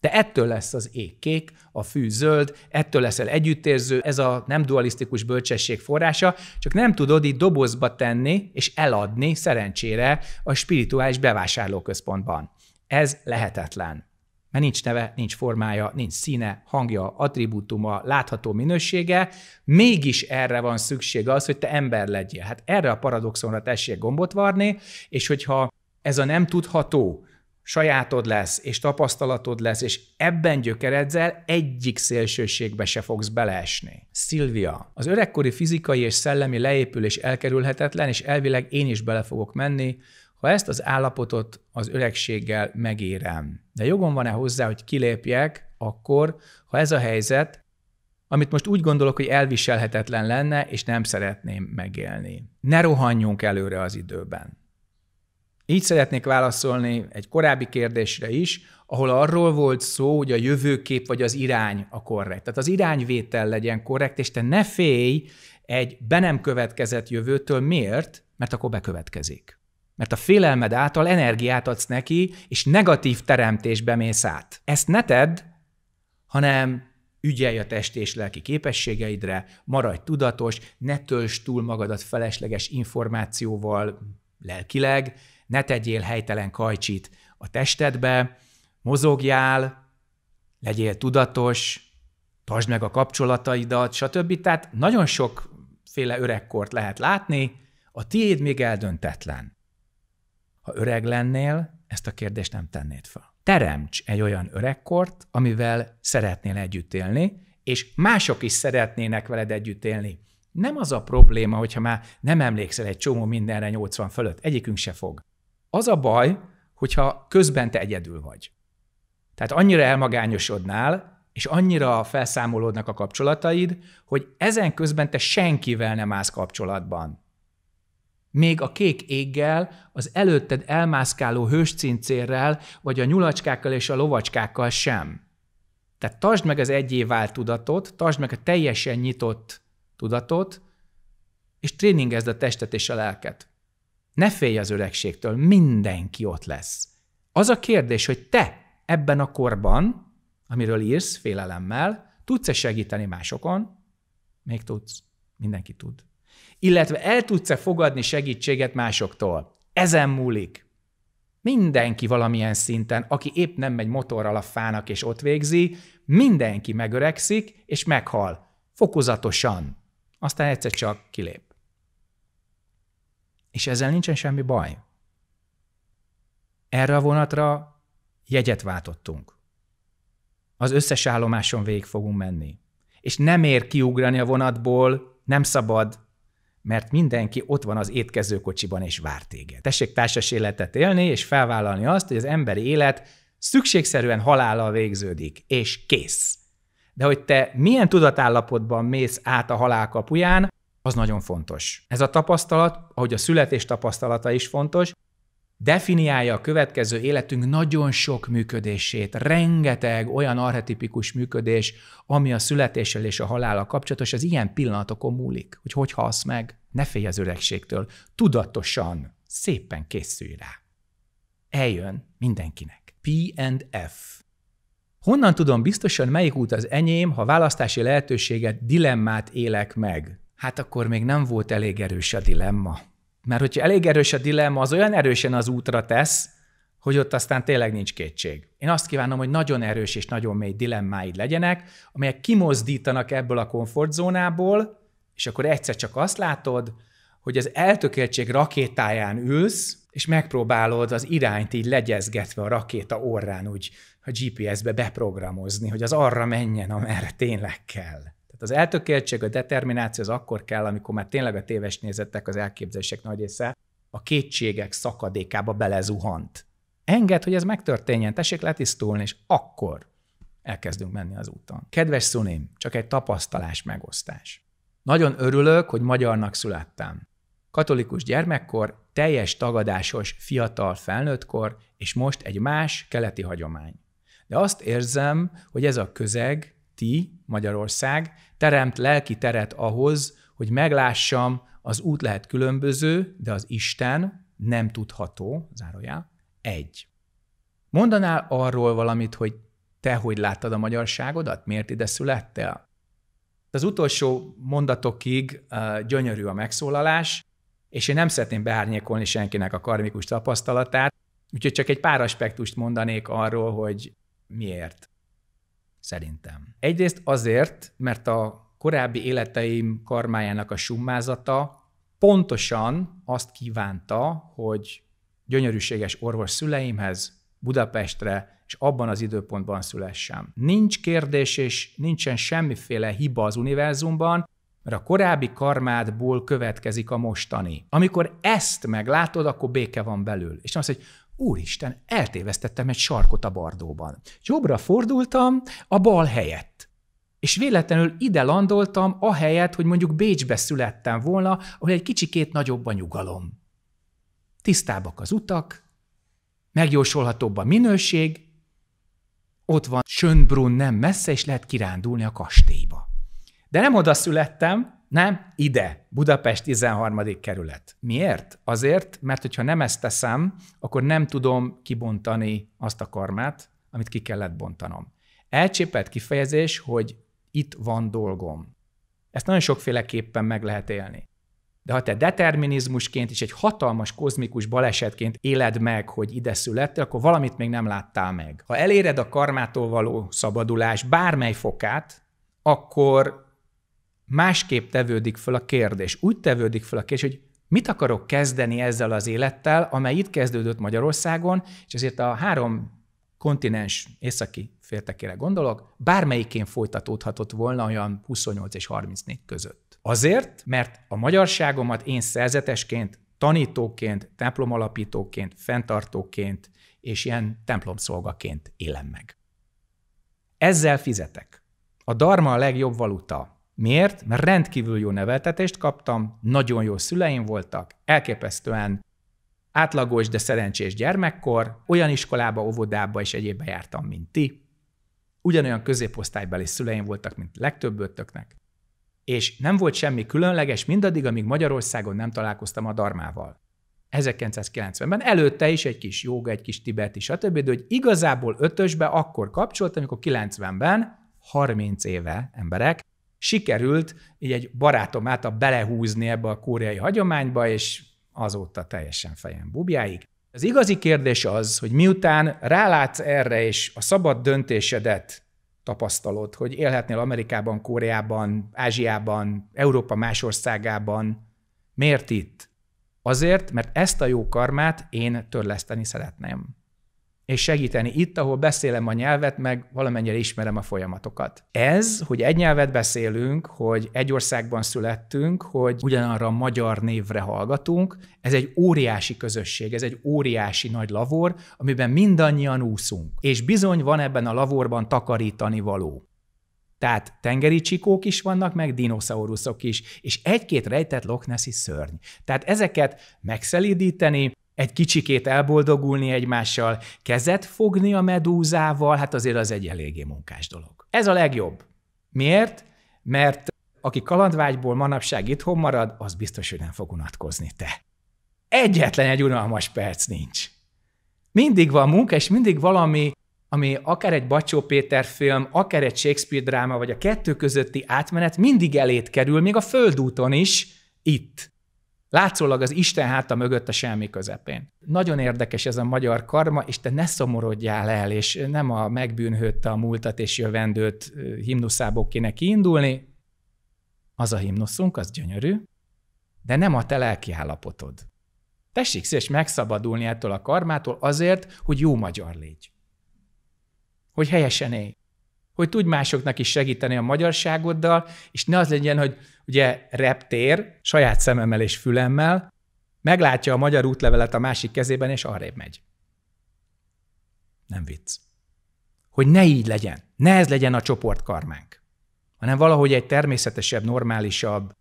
De ettől lesz az ég kék, a fű zöld, ettől leszel együttérző, ez a nem dualisztikus bölcsesség forrása, csak nem tudod így dobozba tenni és eladni szerencsére a spirituális bevásárlóközpontban. Ez lehetetlen. Mert nincs neve, nincs formája, nincs színe, hangja, attribútuma, látható minősége, mégis erre van szükség az, hogy te ember legyél. Hát erre a paradoxonra tessék gombot varni, és hogyha ez a nem tudható, sajátod lesz, és tapasztalatod lesz, és ebben gyökeredzel, egyik szélsőségbe se fogsz beleesni. Szilvia, az öregkori fizikai és szellemi leépülés elkerülhetetlen, és elvileg én is bele fogok menni, ha ezt az állapotot az öregséggel megérem. De jogom van-e hozzá, hogy kilépjek, akkor, ha ez a helyzet, amit most úgy gondolok, hogy elviselhetetlen lenne, és nem szeretném megélni. Ne rohanjunk előre az időben. Így szeretnék válaszolni egy korábbi kérdésre is, ahol arról volt szó, hogy a jövőkép vagy az irány a korrekt. Tehát az irányvétel legyen korrekt, és te ne félj egy be nem következett jövőtől. Miért? Mert akkor bekövetkezik. Mert a félelmed által energiát adsz neki, és negatív teremtésbe mész át. Ezt ne tedd, hanem ügyelj a test és lelki képességeidre, maradj tudatos, ne töltsd túl magadat felesleges információval lelkileg, ne tegyél helytelen kajcsit a testedbe, mozogjál, legyél tudatos, tartsd meg a kapcsolataidat, stb. Tehát nagyon sokféle öregkort lehet látni, a tiéd még eldöntetlen. Ha öreg lennél, ezt a kérdést nem tennéd fel. Teremts egy olyan öregkort, amivel szeretnél együtt élni, és mások is szeretnének veled együtt élni. Nem az a probléma, hogyha már nem emlékszel egy csomó mindenre 80 fölött, egyikünk se fog. Az a baj, hogyha közben te egyedül vagy. Tehát annyira elmagányosodnál, és annyira felszámolódnak a kapcsolataid, hogy ezen közben te senkivel nem állsz kapcsolatban. Még a kék éggel, az előtted elmászkáló hőscincérrel, vagy a nyulacskákkal és a lovacskákkal sem. Tehát tartsd meg az egyévált tudatot, tartsd meg a teljesen nyitott tudatot, és tréningezd a testet és a lelket. Ne félj az öregségtől, mindenki ott lesz. Az a kérdés, hogy te ebben a korban, amiről írsz félelemmel, tudsz-e segíteni másokon? Még tudsz. Mindenki tud. Illetve el tudsz-e fogadni segítséget másoktól? Ezen múlik. Mindenki valamilyen szinten, aki épp nem megy motorral a fának és ott végzi, mindenki megöregszik és meghal. Fokozatosan. Aztán egyszer csak kilép. És ezzel nincsen semmi baj. Erre a vonatra jegyet váltottunk. Az összes állomáson végig fogunk menni. És nem ér kiugrani a vonatból, nem szabad, mert mindenki ott van az étkezőkocsiban és vár téged. Tessék társas életet élni, és felvállalni azt, hogy az emberi élet szükségszerűen halállal végződik, és kész. De hogy te milyen tudatállapotban mész át a halál kapuján, az nagyon fontos. Ez a tapasztalat, ahogy a születés tapasztalata is fontos, definiálja a következő életünk nagyon sok működését, rengeteg olyan arhetipikus működés, ami a születéssel és a halállal kapcsolatos, az ilyen pillanatokon múlik, hogy hogy halsz meg, ne félj az öregségtől, tudatosan, szépen készülj rá. Eljön mindenkinek. P and F. Honnan tudom biztosan, melyik út az enyém, ha választási lehetőséget, dilemmát élek meg? Hát akkor még nem volt elég erős a dilemma. Mert hogyha elég erős a dilemma, az olyan erősen az útra tesz, hogy ott aztán tényleg nincs kétség. Én azt kívánom, hogy nagyon erős és nagyon mély dilemmáid legyenek, amelyek kimozdítanak ebből a komfortzónából, és akkor egyszer csak azt látod, hogy az eltökéltség rakétáján ülsz, és megpróbálod az irányt így legyezgetve a rakéta orrán úgy a GPS-be beprogramozni, hogy az arra menjen, amerre tényleg kell az eltökéltség, a determináció az akkor kell, amikor már tényleg a téves nézettek, az elképzelések nagy része a kétségek szakadékába belezuhant. Enged, hogy ez megtörténjen, tessék letisztulni, és akkor elkezdünk menni az úton. Kedves szuném, csak egy tapasztalás megosztás. Nagyon örülök, hogy magyarnak születtem. Katolikus gyermekkor, teljes tagadásos fiatal felnőttkor, és most egy más keleti hagyomány. De azt érzem, hogy ez a közeg, ti, Magyarország, teremt lelki teret ahhoz, hogy meglássam, az út lehet különböző, de az Isten nem tudható, zárójá, egy. Mondanál arról valamit, hogy te hogy láttad a magyarságodat, miért ide születtél? Az utolsó mondatokig uh, gyönyörű a megszólalás, és én nem szeretném beárnyékolni senkinek a karmikus tapasztalatát, úgyhogy csak egy pár aspektust mondanék arról, hogy miért szerintem. Egyrészt azért, mert a korábbi életeim karmájának a summázata pontosan azt kívánta, hogy gyönyörűséges orvos szüleimhez, Budapestre, és abban az időpontban szülessem. Nincs kérdés, és nincsen semmiféle hiba az univerzumban, mert a korábbi karmádból következik a mostani. Amikor ezt meglátod, akkor béke van belül. És nem azt, hogy úristen, eltévesztettem egy sarkot a bardóban. Jobbra fordultam, a bal helyett. És véletlenül ide landoltam, ahelyett, hogy mondjuk Bécsbe születtem volna, ahol egy kicsikét nagyobb a nyugalom. Tisztábbak az utak, megjósolhatóbb a minőség, ott van Sönbrunn nem messze, és lehet kirándulni a kastélyba. De nem oda születtem, nem, ide, Budapest 13. kerület. Miért? Azért, mert hogyha nem ezt teszem, akkor nem tudom kibontani azt a karmát, amit ki kellett bontanom. Elcsépelt kifejezés, hogy itt van dolgom. Ezt nagyon sokféleképpen meg lehet élni. De ha te determinizmusként és egy hatalmas kozmikus balesetként éled meg, hogy ide születtél, akkor valamit még nem láttál meg. Ha eléred a karmától való szabadulás bármely fokát, akkor másképp tevődik fel a kérdés. Úgy tevődik fel a kérdés, hogy mit akarok kezdeni ezzel az élettel, amely itt kezdődött Magyarországon, és ezért a három kontinens északi féltekére gondolok, bármelyikén folytatódhatott volna olyan 28 és 34 között. Azért, mert a magyarságomat én szerzetesként, tanítóként, templomalapítóként, fenntartóként és ilyen templomszolgaként élem meg. Ezzel fizetek. A darma a legjobb valuta. Miért? Mert rendkívül jó neveltetést kaptam, nagyon jó szüleim voltak, elképesztően átlagos, de szerencsés gyermekkor, olyan iskolába, óvodába és egyébbe jártam, mint ti. Ugyanolyan középosztálybeli szüleim voltak, mint legtöbb ötöknek. És nem volt semmi különleges mindaddig, amíg Magyarországon nem találkoztam a darmával. 1990-ben, előtte is egy kis jóga, egy kis tibeti, stb., de hogy igazából ötösbe akkor kapcsoltam, amikor 90-ben, 30 éve emberek, sikerült így egy barátom által belehúzni ebbe a koreai hagyományba, és azóta teljesen fejem bubjáig. Az igazi kérdés az, hogy miután rálátsz erre, és a szabad döntésedet tapasztalod, hogy élhetnél Amerikában, Koreában, Ázsiában, Európa más országában, miért itt? Azért, mert ezt a jó karmát én törleszteni szeretném és segíteni itt, ahol beszélem a nyelvet, meg valamennyire ismerem a folyamatokat. Ez, hogy egy nyelvet beszélünk, hogy egy országban születtünk, hogy ugyanarra a magyar névre hallgatunk, ez egy óriási közösség, ez egy óriási nagy lavor, amiben mindannyian úszunk. És bizony van ebben a lavorban takarítani való. Tehát tengeri csikók is vannak, meg dinoszauruszok is, és egy-két rejtett Loch Nessi szörny. Tehát ezeket megszelídíteni, egy kicsikét elboldogulni egymással, kezet fogni a medúzával, hát azért az egy eléggé munkás dolog. Ez a legjobb. Miért? Mert aki kalandvágyból manapság itthon marad, az biztos, hogy nem fog unatkozni te. Egyetlen egy unalmas perc nincs. Mindig van munka, és mindig valami, ami akár egy Bacsó Péter film, akár egy Shakespeare dráma, vagy a kettő közötti átmenet mindig elét kerül, még a földúton is, itt. Látszólag az Isten háta mögött a semmi közepén. Nagyon érdekes ez a magyar karma, és te ne szomorodjál el, és nem a megbűnhődte a múltat és jövendőt himnuszából kéne kiindulni. Az a himnuszunk, az gyönyörű, de nem a te lelki állapotod. Tessék szíves megszabadulni ettől a karmától azért, hogy jó magyar légy. Hogy helyesen élj hogy tudj másoknak is segíteni a magyarságoddal, és ne az legyen, hogy ugye reptér saját szememmel és fülemmel, meglátja a magyar útlevelet a másik kezében, és arrébb megy. Nem vicc. Hogy ne így legyen, ne ez legyen a csoportkarmánk, hanem valahogy egy természetesebb, normálisabb,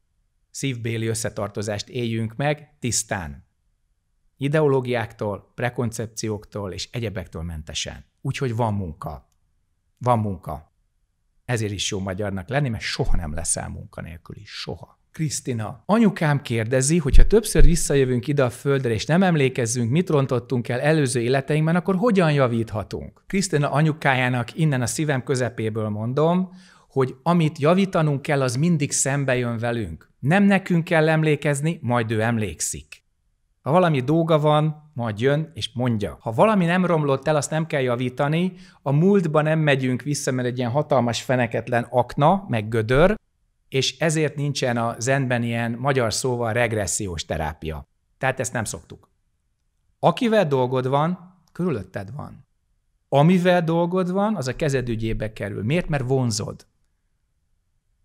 szívbéli összetartozást éljünk meg tisztán. Ideológiáktól, prekoncepcióktól és egyebektől mentesen. Úgyhogy van munka. Van munka. Ezért is jó magyarnak lenni, mert soha nem leszel munkanélküli. Soha. Krisztina, anyukám kérdezi, hogy ha többször visszajövünk ide a földre, és nem emlékezzünk, mit rontottunk el előző életeinkben, akkor hogyan javíthatunk? Krisztina anyukájának innen a szívem közepéből mondom, hogy amit javítanunk kell, az mindig szembe jön velünk. Nem nekünk kell emlékezni, majd ő emlékszik. Ha valami dolga van, majd jön és mondja. Ha valami nem romlott el, azt nem kell javítani, a múltba nem megyünk vissza, mert egy ilyen hatalmas feneketlen akna, meg gödör, és ezért nincsen a zenben ilyen magyar szóval regressziós terápia. Tehát ezt nem szoktuk. Akivel dolgod van, körülötted van. Amivel dolgod van, az a kezed ügyébe kerül. Miért? Mert vonzod.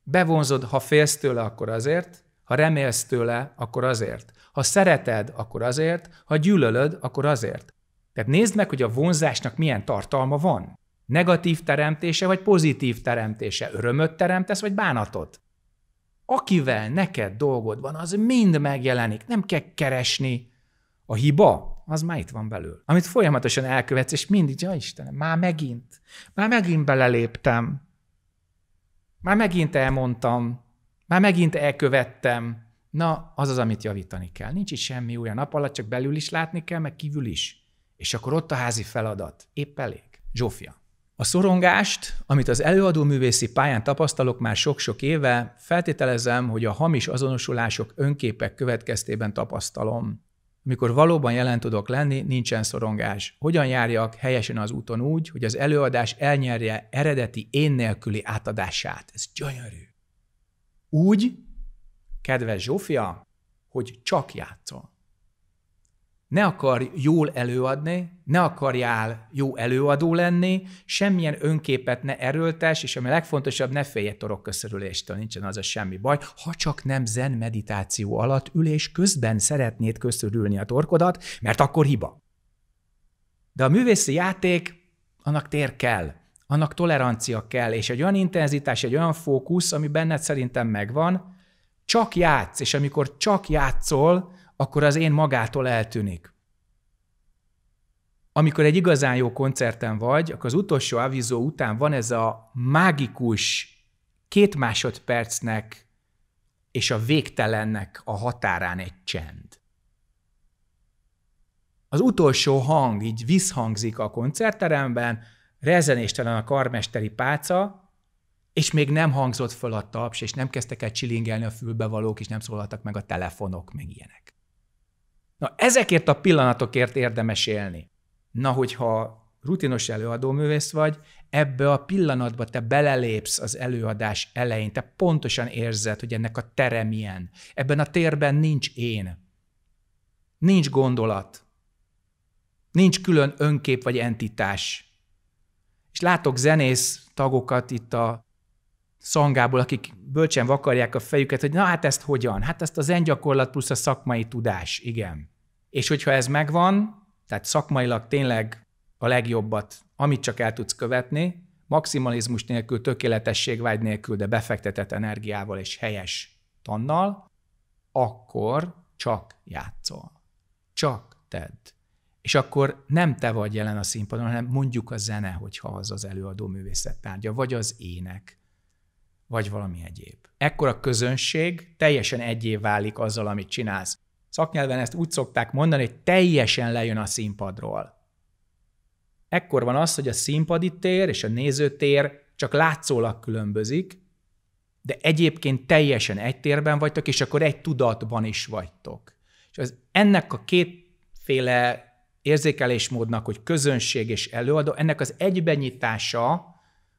Bevonzod, ha félsz tőle, akkor azért, ha remélsz tőle, akkor azért. Ha szereted, akkor azért, ha gyűlölöd, akkor azért. Tehát nézd meg, hogy a vonzásnak milyen tartalma van. Negatív teremtése vagy pozitív teremtése, örömöt teremtesz vagy bánatot. Akivel neked dolgod van, az mind megjelenik, nem kell keresni. A hiba, az már itt van belül. Amit folyamatosan elkövetsz, és mindig, ja Istenem, már megint, már megint beleléptem, már megint elmondtam, már megint elkövettem, Na, az az, amit javítani kell. Nincs itt semmi új a nap alatt, csak belül is látni kell, meg kívül is. És akkor ott a házi feladat. Épp elég. Zsófia. A szorongást, amit az előadó művészi pályán tapasztalok már sok-sok éve, feltételezem, hogy a hamis azonosulások önképek következtében tapasztalom. Mikor valóban jelen tudok lenni, nincsen szorongás. Hogyan járjak helyesen az úton úgy, hogy az előadás elnyerje eredeti én nélküli átadását? Ez gyönyörű. Úgy, kedves Zsófia, hogy csak játszol. Ne akarj jól előadni, ne akarjál jó előadó lenni, semmilyen önképet ne erőltes, és ami legfontosabb, ne félj egy torokköszörüléstől, nincsen az a semmi baj, ha csak nem zen meditáció alatt ülés közben szeretnéd köszörülni a torkodat, mert akkor hiba. De a művészi játék, annak tér kell, annak tolerancia kell, és egy olyan intenzitás, egy olyan fókusz, ami benned szerintem megvan, csak játsz, és amikor csak játszol, akkor az én magától eltűnik. Amikor egy igazán jó koncerten vagy, akkor az utolsó avizó után van ez a mágikus két másodpercnek és a végtelennek a határán egy csend. Az utolsó hang így visszhangzik a koncertteremben, rezenéstelen a karmesteri páca, és még nem hangzott föl a taps, és nem kezdtek el csilingelni a fülbevalók, és nem szólaltak meg a telefonok, meg ilyenek. Na, ezekért a pillanatokért érdemes élni. Na, hogyha rutinos előadóművész vagy, ebbe a pillanatba te belelépsz az előadás elején, te pontosan érzed, hogy ennek a tere milyen. Ebben a térben nincs én. Nincs gondolat. Nincs külön önkép vagy entitás. És látok zenész tagokat itt a szangából, akik bölcsen vakarják a fejüket, hogy na hát ezt hogyan? Hát ezt az engyakorlat plusz a szakmai tudás, igen. És hogyha ez megvan, tehát szakmailag tényleg a legjobbat, amit csak el tudsz követni, maximalizmus nélkül, vágy nélkül, de befektetett energiával és helyes tannal, akkor csak játszol. Csak tedd. És akkor nem te vagy jelen a színpadon, hanem mondjuk a zene, hogyha az az előadó tárgya, vagy az ének, vagy valami egyéb. Ekkor a közönség teljesen egyé válik azzal, amit csinálsz. Szaknyelven ezt úgy szokták mondani, hogy teljesen lejön a színpadról. Ekkor van az, hogy a színpadi tér és a nézőtér csak látszólag különbözik, de egyébként teljesen egy térben vagytok, és akkor egy tudatban is vagytok. És az ennek a kétféle érzékelésmódnak, hogy közönség és előadó, ennek az egybenyitása,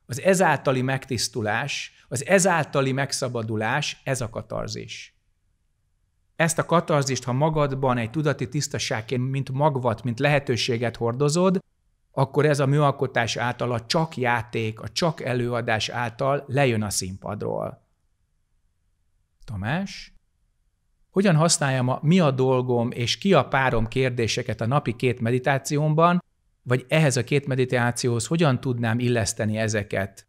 az ezáltali megtisztulás az ezáltali megszabadulás, ez a katarzis. Ezt a katarzist, ha magadban egy tudati tisztaságként, mint magvat, mint lehetőséget hordozod, akkor ez a műalkotás által, a csak játék, a csak előadás által lejön a színpadról. Tamás? Hogyan használjam a mi a dolgom és ki a párom kérdéseket a napi két meditációmban, vagy ehhez a két meditációhoz hogyan tudnám illeszteni ezeket?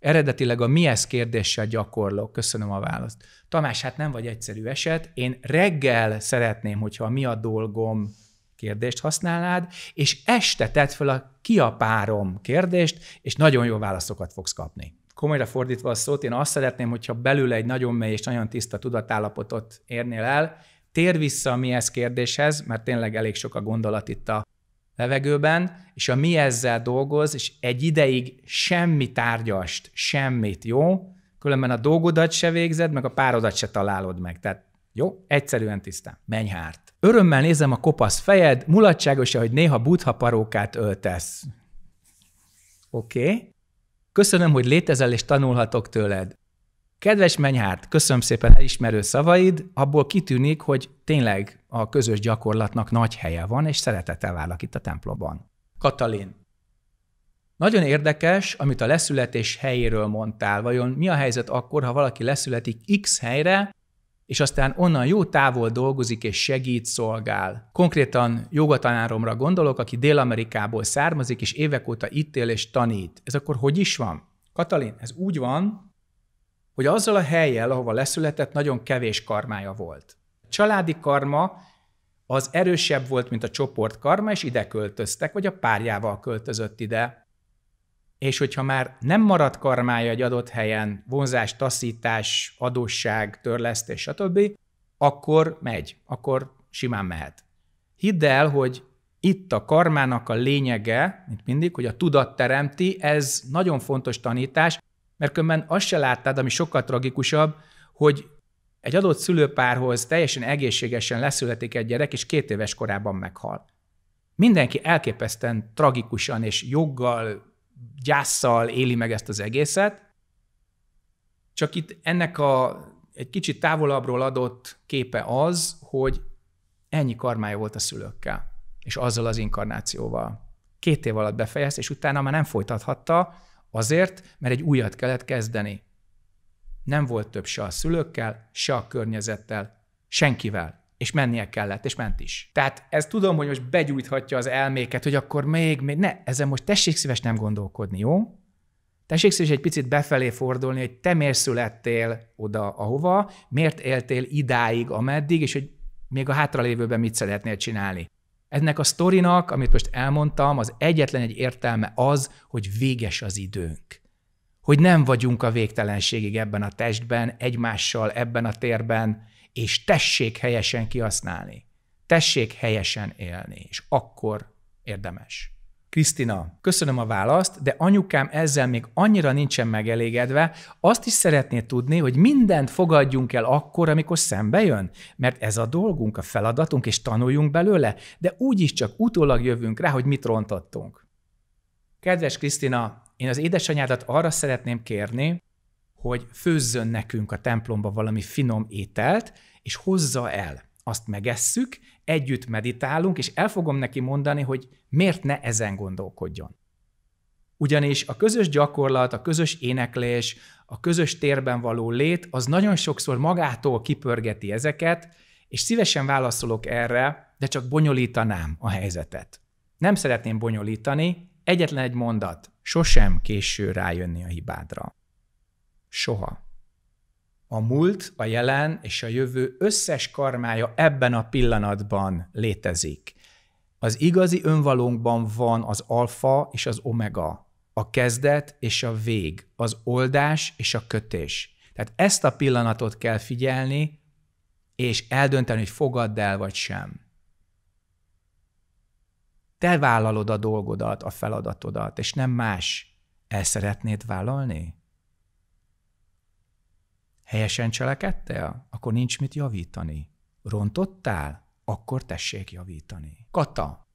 Eredetileg a mi ez kérdéssel gyakorlok. Köszönöm a választ. Tamás, hát nem vagy egyszerű eset. Én reggel szeretném, hogyha a mi a dolgom kérdést használnád, és este tedd fel a ki a párom kérdést, és nagyon jó válaszokat fogsz kapni. Komolyra fordítva a szót, én azt szeretném, hogyha belül egy nagyon mély és nagyon tiszta tudatállapotot érnél el, tér vissza a mi ez kérdéshez, mert tényleg elég sok a gondolat itt a levegőben, és a mi ezzel dolgoz, és egy ideig semmi tárgyast, semmit, jó? Különben a dolgodat se végzed, meg a párodat se találod meg. Tehát jó, egyszerűen tisztán. Menj hárt. Örömmel nézem a kopasz fejed, mulatságos hogy néha butha parókát öltesz. Oké. Okay. Köszönöm, hogy létezel és tanulhatok tőled. Kedves Menyhárt, köszönöm szépen elismerő szavaid, abból kitűnik, hogy tényleg a közös gyakorlatnak nagy helye van, és szeretettel várlak itt a templomban. Katalin. Nagyon érdekes, amit a leszületés helyéről mondtál. Vajon mi a helyzet akkor, ha valaki leszületik X helyre, és aztán onnan jó távol dolgozik és segít, szolgál. Konkrétan jogatanáromra gondolok, aki Dél-Amerikából származik, és évek óta itt él és tanít. Ez akkor hogy is van? Katalin, ez úgy van, hogy azzal a helyjel, ahova leszületett, nagyon kevés karmája volt. A családi karma az erősebb volt, mint a csoport karma, és ide költöztek, vagy a párjával költözött ide. És hogyha már nem maradt karmája egy adott helyen, vonzás, taszítás, adósság, törlesztés, stb., akkor megy, akkor simán mehet. Hidd el, hogy itt a karmának a lényege, mint mindig, hogy a tudat teremti, ez nagyon fontos tanítás, mert különben azt se láttad, ami sokkal tragikusabb, hogy egy adott szülőpárhoz teljesen egészségesen leszületik egy gyerek, és két éves korában meghal. Mindenki elképesztően tragikusan és joggal, gyásszal éli meg ezt az egészet, csak itt ennek a egy kicsit távolabbról adott képe az, hogy ennyi karmája volt a szülőkkel, és azzal az inkarnációval. Két év alatt befejezte, és utána már nem folytathatta, Azért, mert egy újat kellett kezdeni. Nem volt több se a szülőkkel, se a környezettel, senkivel. És mennie kellett, és ment is. Tehát ez tudom, hogy most begyújthatja az elméket, hogy akkor még, még ne, ezen most tessék szíves nem gondolkodni, jó? Tessék szíves egy picit befelé fordulni, hogy te miért születtél oda, ahova, miért éltél idáig, ameddig, és hogy még a hátralévőben mit szeretnél csinálni. Ennek a sztorinak, amit most elmondtam, az egyetlen egy értelme az, hogy véges az időnk. Hogy nem vagyunk a végtelenségig ebben a testben, egymással, ebben a térben, és tessék helyesen kihasználni. Tessék helyesen élni, és akkor érdemes. Krisztina, köszönöm a választ, de anyukám ezzel még annyira nincsen megelégedve, azt is szeretné tudni, hogy mindent fogadjunk el akkor, amikor szembe jön, mert ez a dolgunk, a feladatunk, és tanuljunk belőle, de úgyis csak utólag jövünk rá, hogy mit rontottunk. Kedves Krisztina, én az édesanyádat arra szeretném kérni, hogy főzzön nekünk a templomba valami finom ételt, és hozza el. Azt megesszük, együtt meditálunk, és el fogom neki mondani, hogy miért ne ezen gondolkodjon. Ugyanis a közös gyakorlat, a közös éneklés, a közös térben való lét, az nagyon sokszor magától kipörgeti ezeket, és szívesen válaszolok erre, de csak bonyolítanám a helyzetet. Nem szeretném bonyolítani, egyetlen egy mondat, sosem késő rájönni a hibádra. Soha a múlt, a jelen és a jövő összes karmája ebben a pillanatban létezik. Az igazi önvalónkban van az alfa és az omega, a kezdet és a vég, az oldás és a kötés. Tehát ezt a pillanatot kell figyelni, és eldönteni, hogy fogadd el vagy sem. Te vállalod a dolgodat, a feladatodat, és nem más. El szeretnéd vállalni? Helyesen cselekedtél? Akkor nincs mit javítani. Rontottál? Akkor tessék javítani. Kata.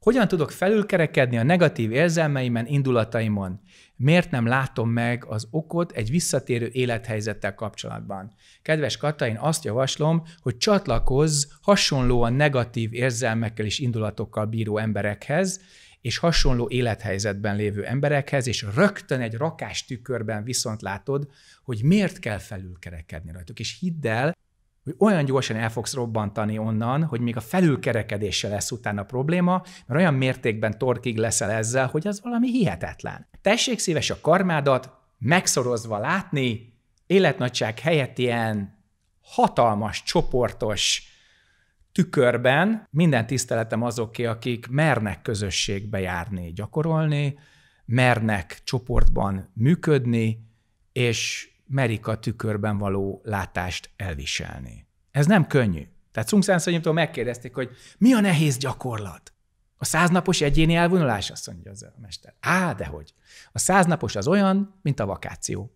Hogyan tudok felülkerekedni a negatív érzelmeimen, indulataimon? Miért nem látom meg az okot egy visszatérő élethelyzettel kapcsolatban? Kedves Kata, én azt javaslom, hogy csatlakozz hasonlóan negatív érzelmekkel és indulatokkal bíró emberekhez, és hasonló élethelyzetben lévő emberekhez, és rögtön egy rakás tükörben viszont látod, hogy miért kell felülkerekedni rajtuk. És hidd el, hogy olyan gyorsan el fogsz robbantani onnan, hogy még a felülkerekedéssel lesz utána probléma, mert olyan mértékben torkig leszel ezzel, hogy az valami hihetetlen. Tessék szíves a karmádat megszorozva látni, életnagyság helyett ilyen hatalmas, csoportos tükörben, minden tiszteletem azoké, akik mernek közösségbe járni, gyakorolni, mernek csoportban működni, és merik a tükörben való látást elviselni. Ez nem könnyű. Tehát Cung Szánszonyomtól megkérdezték, hogy mi a nehéz gyakorlat? A száznapos egyéni elvonulás, azt mondja az a mester. Á, dehogy. A száznapos az olyan, mint a vakáció.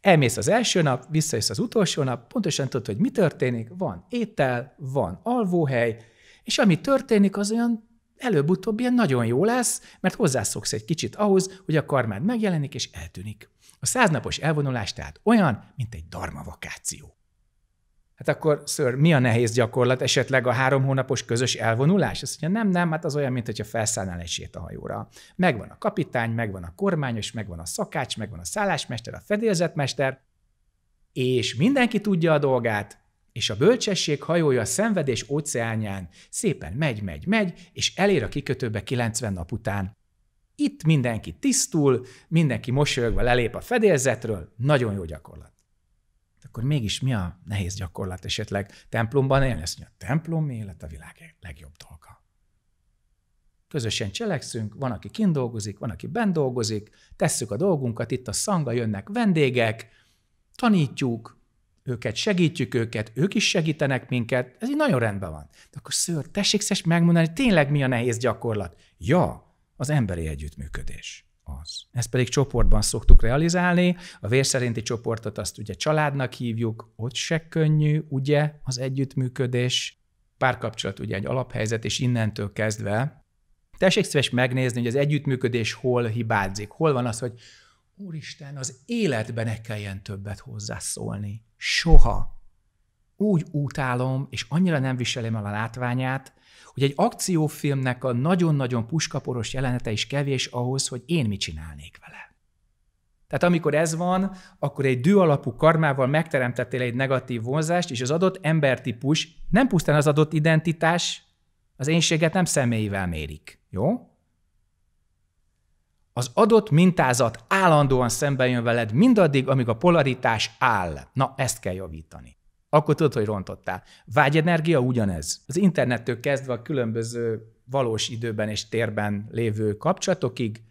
Elmész az első nap, visszajössz az utolsó nap, pontosan tudod, hogy mi történik, van étel, van alvóhely, és ami történik, az olyan előbb-utóbb ilyen nagyon jó lesz, mert hozzászoksz egy kicsit ahhoz, hogy a karmád megjelenik és eltűnik. A száznapos elvonulás tehát olyan, mint egy darma vakáció. Hát akkor, ször, mi a nehéz gyakorlat? Esetleg a három hónapos közös elvonulás? Azt mondja, nem, nem, hát az olyan, mint hogyha felszállnál egy sétahajóra. Megvan a kapitány, megvan a kormányos, megvan a szakács, megvan a szállásmester, a fedélzetmester, és mindenki tudja a dolgát, és a bölcsesség hajója a szenvedés óceánján szépen megy, megy, megy, és elér a kikötőbe 90 nap után. Itt mindenki tisztul, mindenki mosolyogva lelép a fedélzetről, nagyon jó gyakorlat. Akkor mégis mi a nehéz gyakorlat esetleg templomban élni? Azt mondja, a templom élet a világ legjobb dolga. Közösen cselekszünk, van, aki kindolgozik, van, aki bent dolgozik, tesszük a dolgunkat, itt a szanga, jönnek vendégek, tanítjuk, őket, segítjük őket, ők is segítenek minket, ez így nagyon rendben van. De akkor szőr, tessék szes megmondani, tényleg mi a nehéz gyakorlat. Ja, az emberi együttműködés az. Ezt pedig csoportban szoktuk realizálni, a vérszerinti csoportot azt ugye családnak hívjuk, ott se könnyű, ugye, az együttműködés, párkapcsolat ugye egy alaphelyzet, és innentől kezdve tessék szíves megnézni, hogy az együttműködés hol hibázik, hol van az, hogy úristen, az életben ne kelljen többet hozzászólni. Soha úgy utálom, és annyira nem viselem el a látványát, hogy egy akciófilmnek a nagyon-nagyon puskaporos jelenete is kevés ahhoz, hogy én mit csinálnék vele. Tehát amikor ez van, akkor egy alapú karmával megteremtettél egy negatív vonzást, és az adott embertípus, nem pusztán az adott identitás, az énséget nem személyével mérik. Jó? Az adott mintázat állandóan szemben jön veled mindaddig, amíg a polaritás áll. Na, ezt kell javítani akkor tudod, hogy rontottál. Vágyenergia ugyanez. Az internettől kezdve a különböző valós időben és térben lévő kapcsolatokig,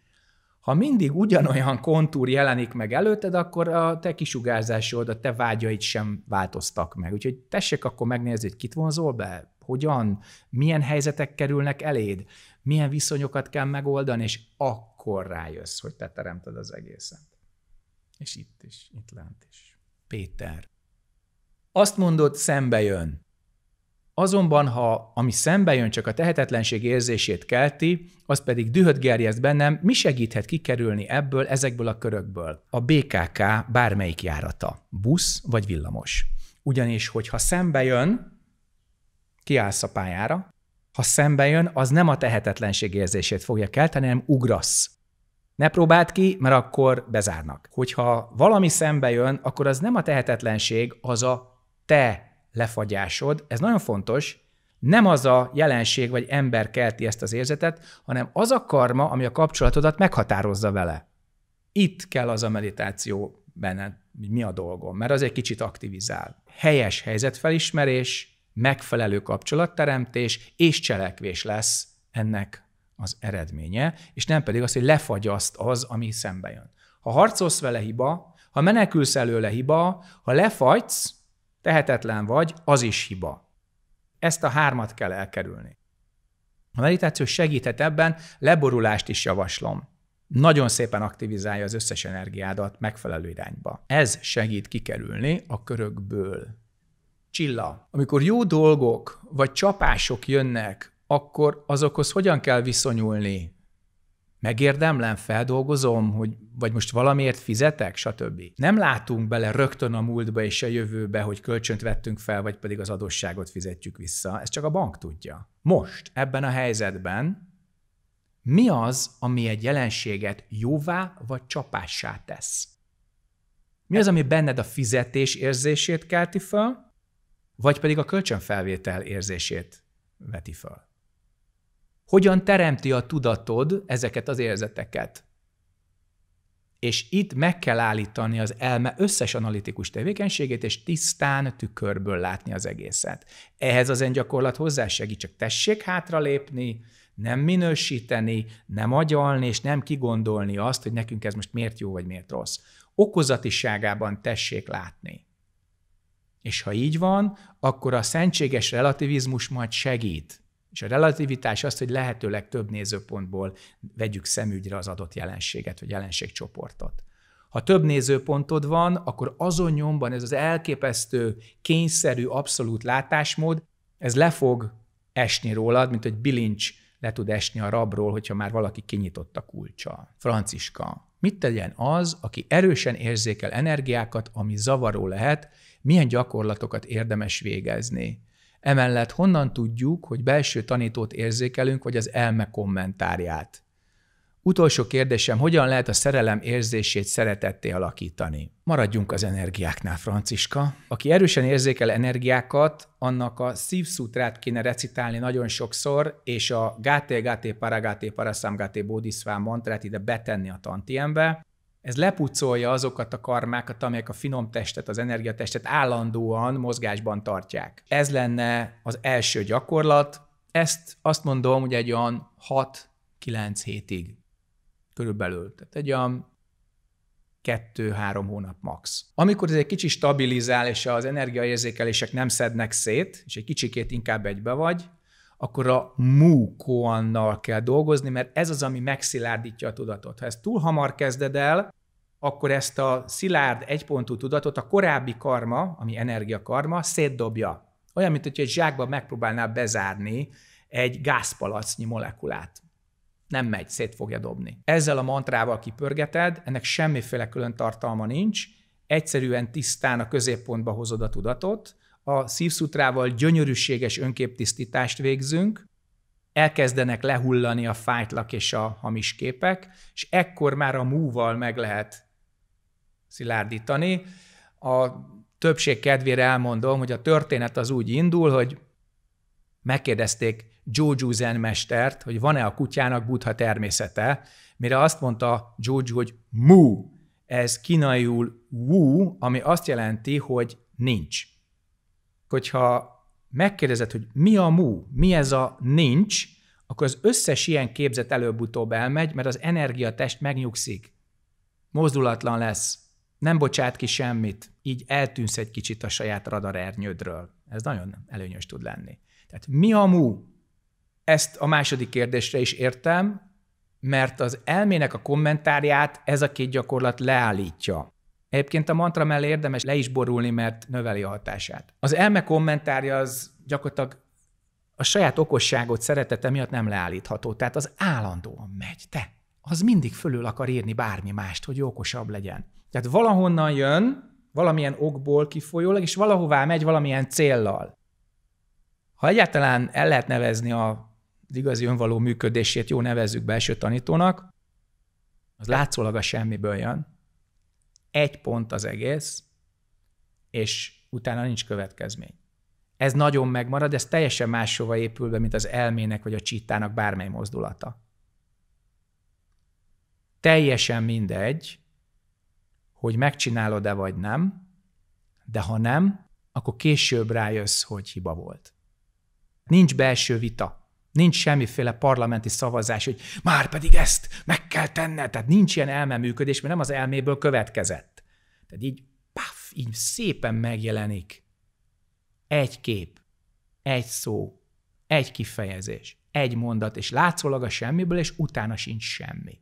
ha mindig ugyanolyan kontúr jelenik meg előtted, akkor a te kisugárzásod, a te vágyaid sem változtak meg. Úgyhogy tessék akkor megnézni, hogy kit vonzol be, hogyan, milyen helyzetek kerülnek eléd, milyen viszonyokat kell megoldani, és akkor rájössz, hogy te teremted az egészet. És itt is, itt lent is. Péter. Azt mondod, szembe jön. Azonban, ha ami szembe jön, csak a tehetetlenség érzését kelti, az pedig dühöt gerjeszt bennem, mi segíthet kikerülni ebből, ezekből a körökből? A BKK bármelyik járata, busz vagy villamos. Ugyanis, hogyha szembe jön, kiállsz a pályára, ha szembe jön, az nem a tehetetlenség érzését fogja kelteni, hanem ugrasz. Ne próbáld ki, mert akkor bezárnak. Hogyha valami szembe jön, akkor az nem a tehetetlenség, az a te lefagyásod, ez nagyon fontos, nem az a jelenség vagy ember kelti ezt az érzetet, hanem az a karma, ami a kapcsolatodat meghatározza vele. Itt kell az a meditáció benne, hogy mi a dolgom, mert az egy kicsit aktivizál. Helyes helyzetfelismerés, megfelelő kapcsolatteremtés és cselekvés lesz ennek az eredménye, és nem pedig az, hogy lefagyaszt az, ami szembe jön. Ha harcolsz vele hiba, ha menekülsz előle hiba, ha lefagysz, tehetetlen vagy, az is hiba. Ezt a hármat kell elkerülni. A meditáció segíthet ebben, leborulást is javaslom. Nagyon szépen aktivizálja az összes energiádat megfelelő irányba. Ez segít kikerülni a körökből. Csilla. Amikor jó dolgok vagy csapások jönnek, akkor azokhoz hogyan kell viszonyulni? megérdemlem, feldolgozom, hogy vagy most valamiért fizetek, stb. Nem látunk bele rögtön a múltba és a jövőbe, hogy kölcsönt vettünk fel, vagy pedig az adósságot fizetjük vissza. Ez csak a bank tudja. Most, ebben a helyzetben mi az, ami egy jelenséget jóvá vagy csapássá tesz? Mi az, ami benned a fizetés érzését kelti fel, vagy pedig a kölcsönfelvétel érzését veti fel? Hogyan teremti a tudatod ezeket az érzeteket? És itt meg kell állítani az elme összes analitikus tevékenységét, és tisztán tükörből látni az egészet. Ehhez az gyakorlat segít, csak tessék hátralépni, nem minősíteni, nem agyalni, és nem kigondolni azt, hogy nekünk ez most miért jó, vagy miért rossz. Okozatiságában tessék látni. És ha így van, akkor a szentséges relativizmus majd segít és a relativitás az, hogy lehetőleg több nézőpontból vegyük szemügyre az adott jelenséget, vagy jelenségcsoportot. Ha több nézőpontod van, akkor azon nyomban ez az elképesztő, kényszerű, abszolút látásmód, ez le fog esni rólad, mint hogy bilincs le tud esni a rabról, hogyha már valaki kinyitott a kulcsa. Franciska, mit tegyen az, aki erősen érzékel energiákat, ami zavaró lehet, milyen gyakorlatokat érdemes végezni? Emellett honnan tudjuk, hogy belső tanítót érzékelünk, vagy az elme kommentárját? Utolsó kérdésem, hogyan lehet a szerelem érzését szeretetté alakítani? Maradjunk az energiáknál, Franciska. Aki erősen érzékel energiákat, annak a szívszútrát kéne recitálni nagyon sokszor, és a gáté gáté paragáté paraszám gáté Bódiszvá mantrát ide betenni a tantiembe, ez lepucolja azokat a karmákat, amelyek a finom testet, az energiatestet állandóan mozgásban tartják. Ez lenne az első gyakorlat. Ezt azt mondom, hogy egy olyan 6-9 hétig körülbelül. Tehát egy olyan kettő-három hónap max. Amikor ez egy kicsi stabilizál, és az energiaérzékelések nem szednek szét, és egy kicsikét inkább egybe vagy, akkor a múkóannal kell dolgozni, mert ez az, ami megszilárdítja a tudatot. Ha ezt túl hamar kezded el, akkor ezt a szilárd egypontú tudatot a korábbi karma, ami energiakarma, szétdobja. Olyan, mint hogy egy zsákba megpróbálnál bezárni egy gázpalacnyi molekulát. Nem megy, szét fogja dobni. Ezzel a mantrával kipörgeted, ennek semmiféle külön tartalma nincs, egyszerűen tisztán a középpontba hozod a tudatot, a szívszutrával gyönyörűséges önképtisztítást végzünk, elkezdenek lehullani a fájtlak és a hamis képek, és ekkor már a múval meg lehet szilárdítani. A többség kedvére elmondom, hogy a történet az úgy indul, hogy megkérdezték Jojo zen mestert, hogy van-e a kutyának buddha természete, mire azt mondta Jojo, hogy mu, ez kínaiul wu, ami azt jelenti, hogy nincs hogyha megkérdezed, hogy mi a mú, mi ez a nincs, akkor az összes ilyen képzet előbb-utóbb elmegy, mert az energiatest megnyugszik. Mozdulatlan lesz. Nem bocsát ki semmit. Így eltűnsz egy kicsit a saját radarernyődről. Ez nagyon előnyös tud lenni. Tehát mi a mú? Ezt a második kérdésre is értem, mert az elmének a kommentárját ez a két gyakorlat leállítja. Egyébként a mantra mellé érdemes le is borulni, mert növeli a hatását. Az elme kommentárja az gyakorlatilag a saját okosságot, szeretete miatt nem leállítható. Tehát az állandóan megy. Te, az mindig fölül akar írni bármi mást, hogy okosabb legyen. Tehát valahonnan jön, valamilyen okból kifolyólag, és valahová megy valamilyen céllal. Ha egyáltalán el lehet nevezni az igazi önvaló működését, jó nevezzük belső tanítónak, az látszólag a semmiből jön, egy pont az egész, és utána nincs következmény. Ez nagyon megmarad, ez teljesen máshova épül be, mint az elmének vagy a csittának bármely mozdulata. Teljesen mindegy, hogy megcsinálod-e vagy nem, de ha nem, akkor később rájössz, hogy hiba volt. Nincs belső vita. Nincs semmiféle parlamenti szavazás, hogy már pedig ezt meg kell tenned. Tehát nincs ilyen elmeműködés, mert nem az elméből következett. Tehát így, paf, így szépen megjelenik. Egy kép, egy szó, egy kifejezés, egy mondat, és látszólag a semmiből, és utána sincs semmi.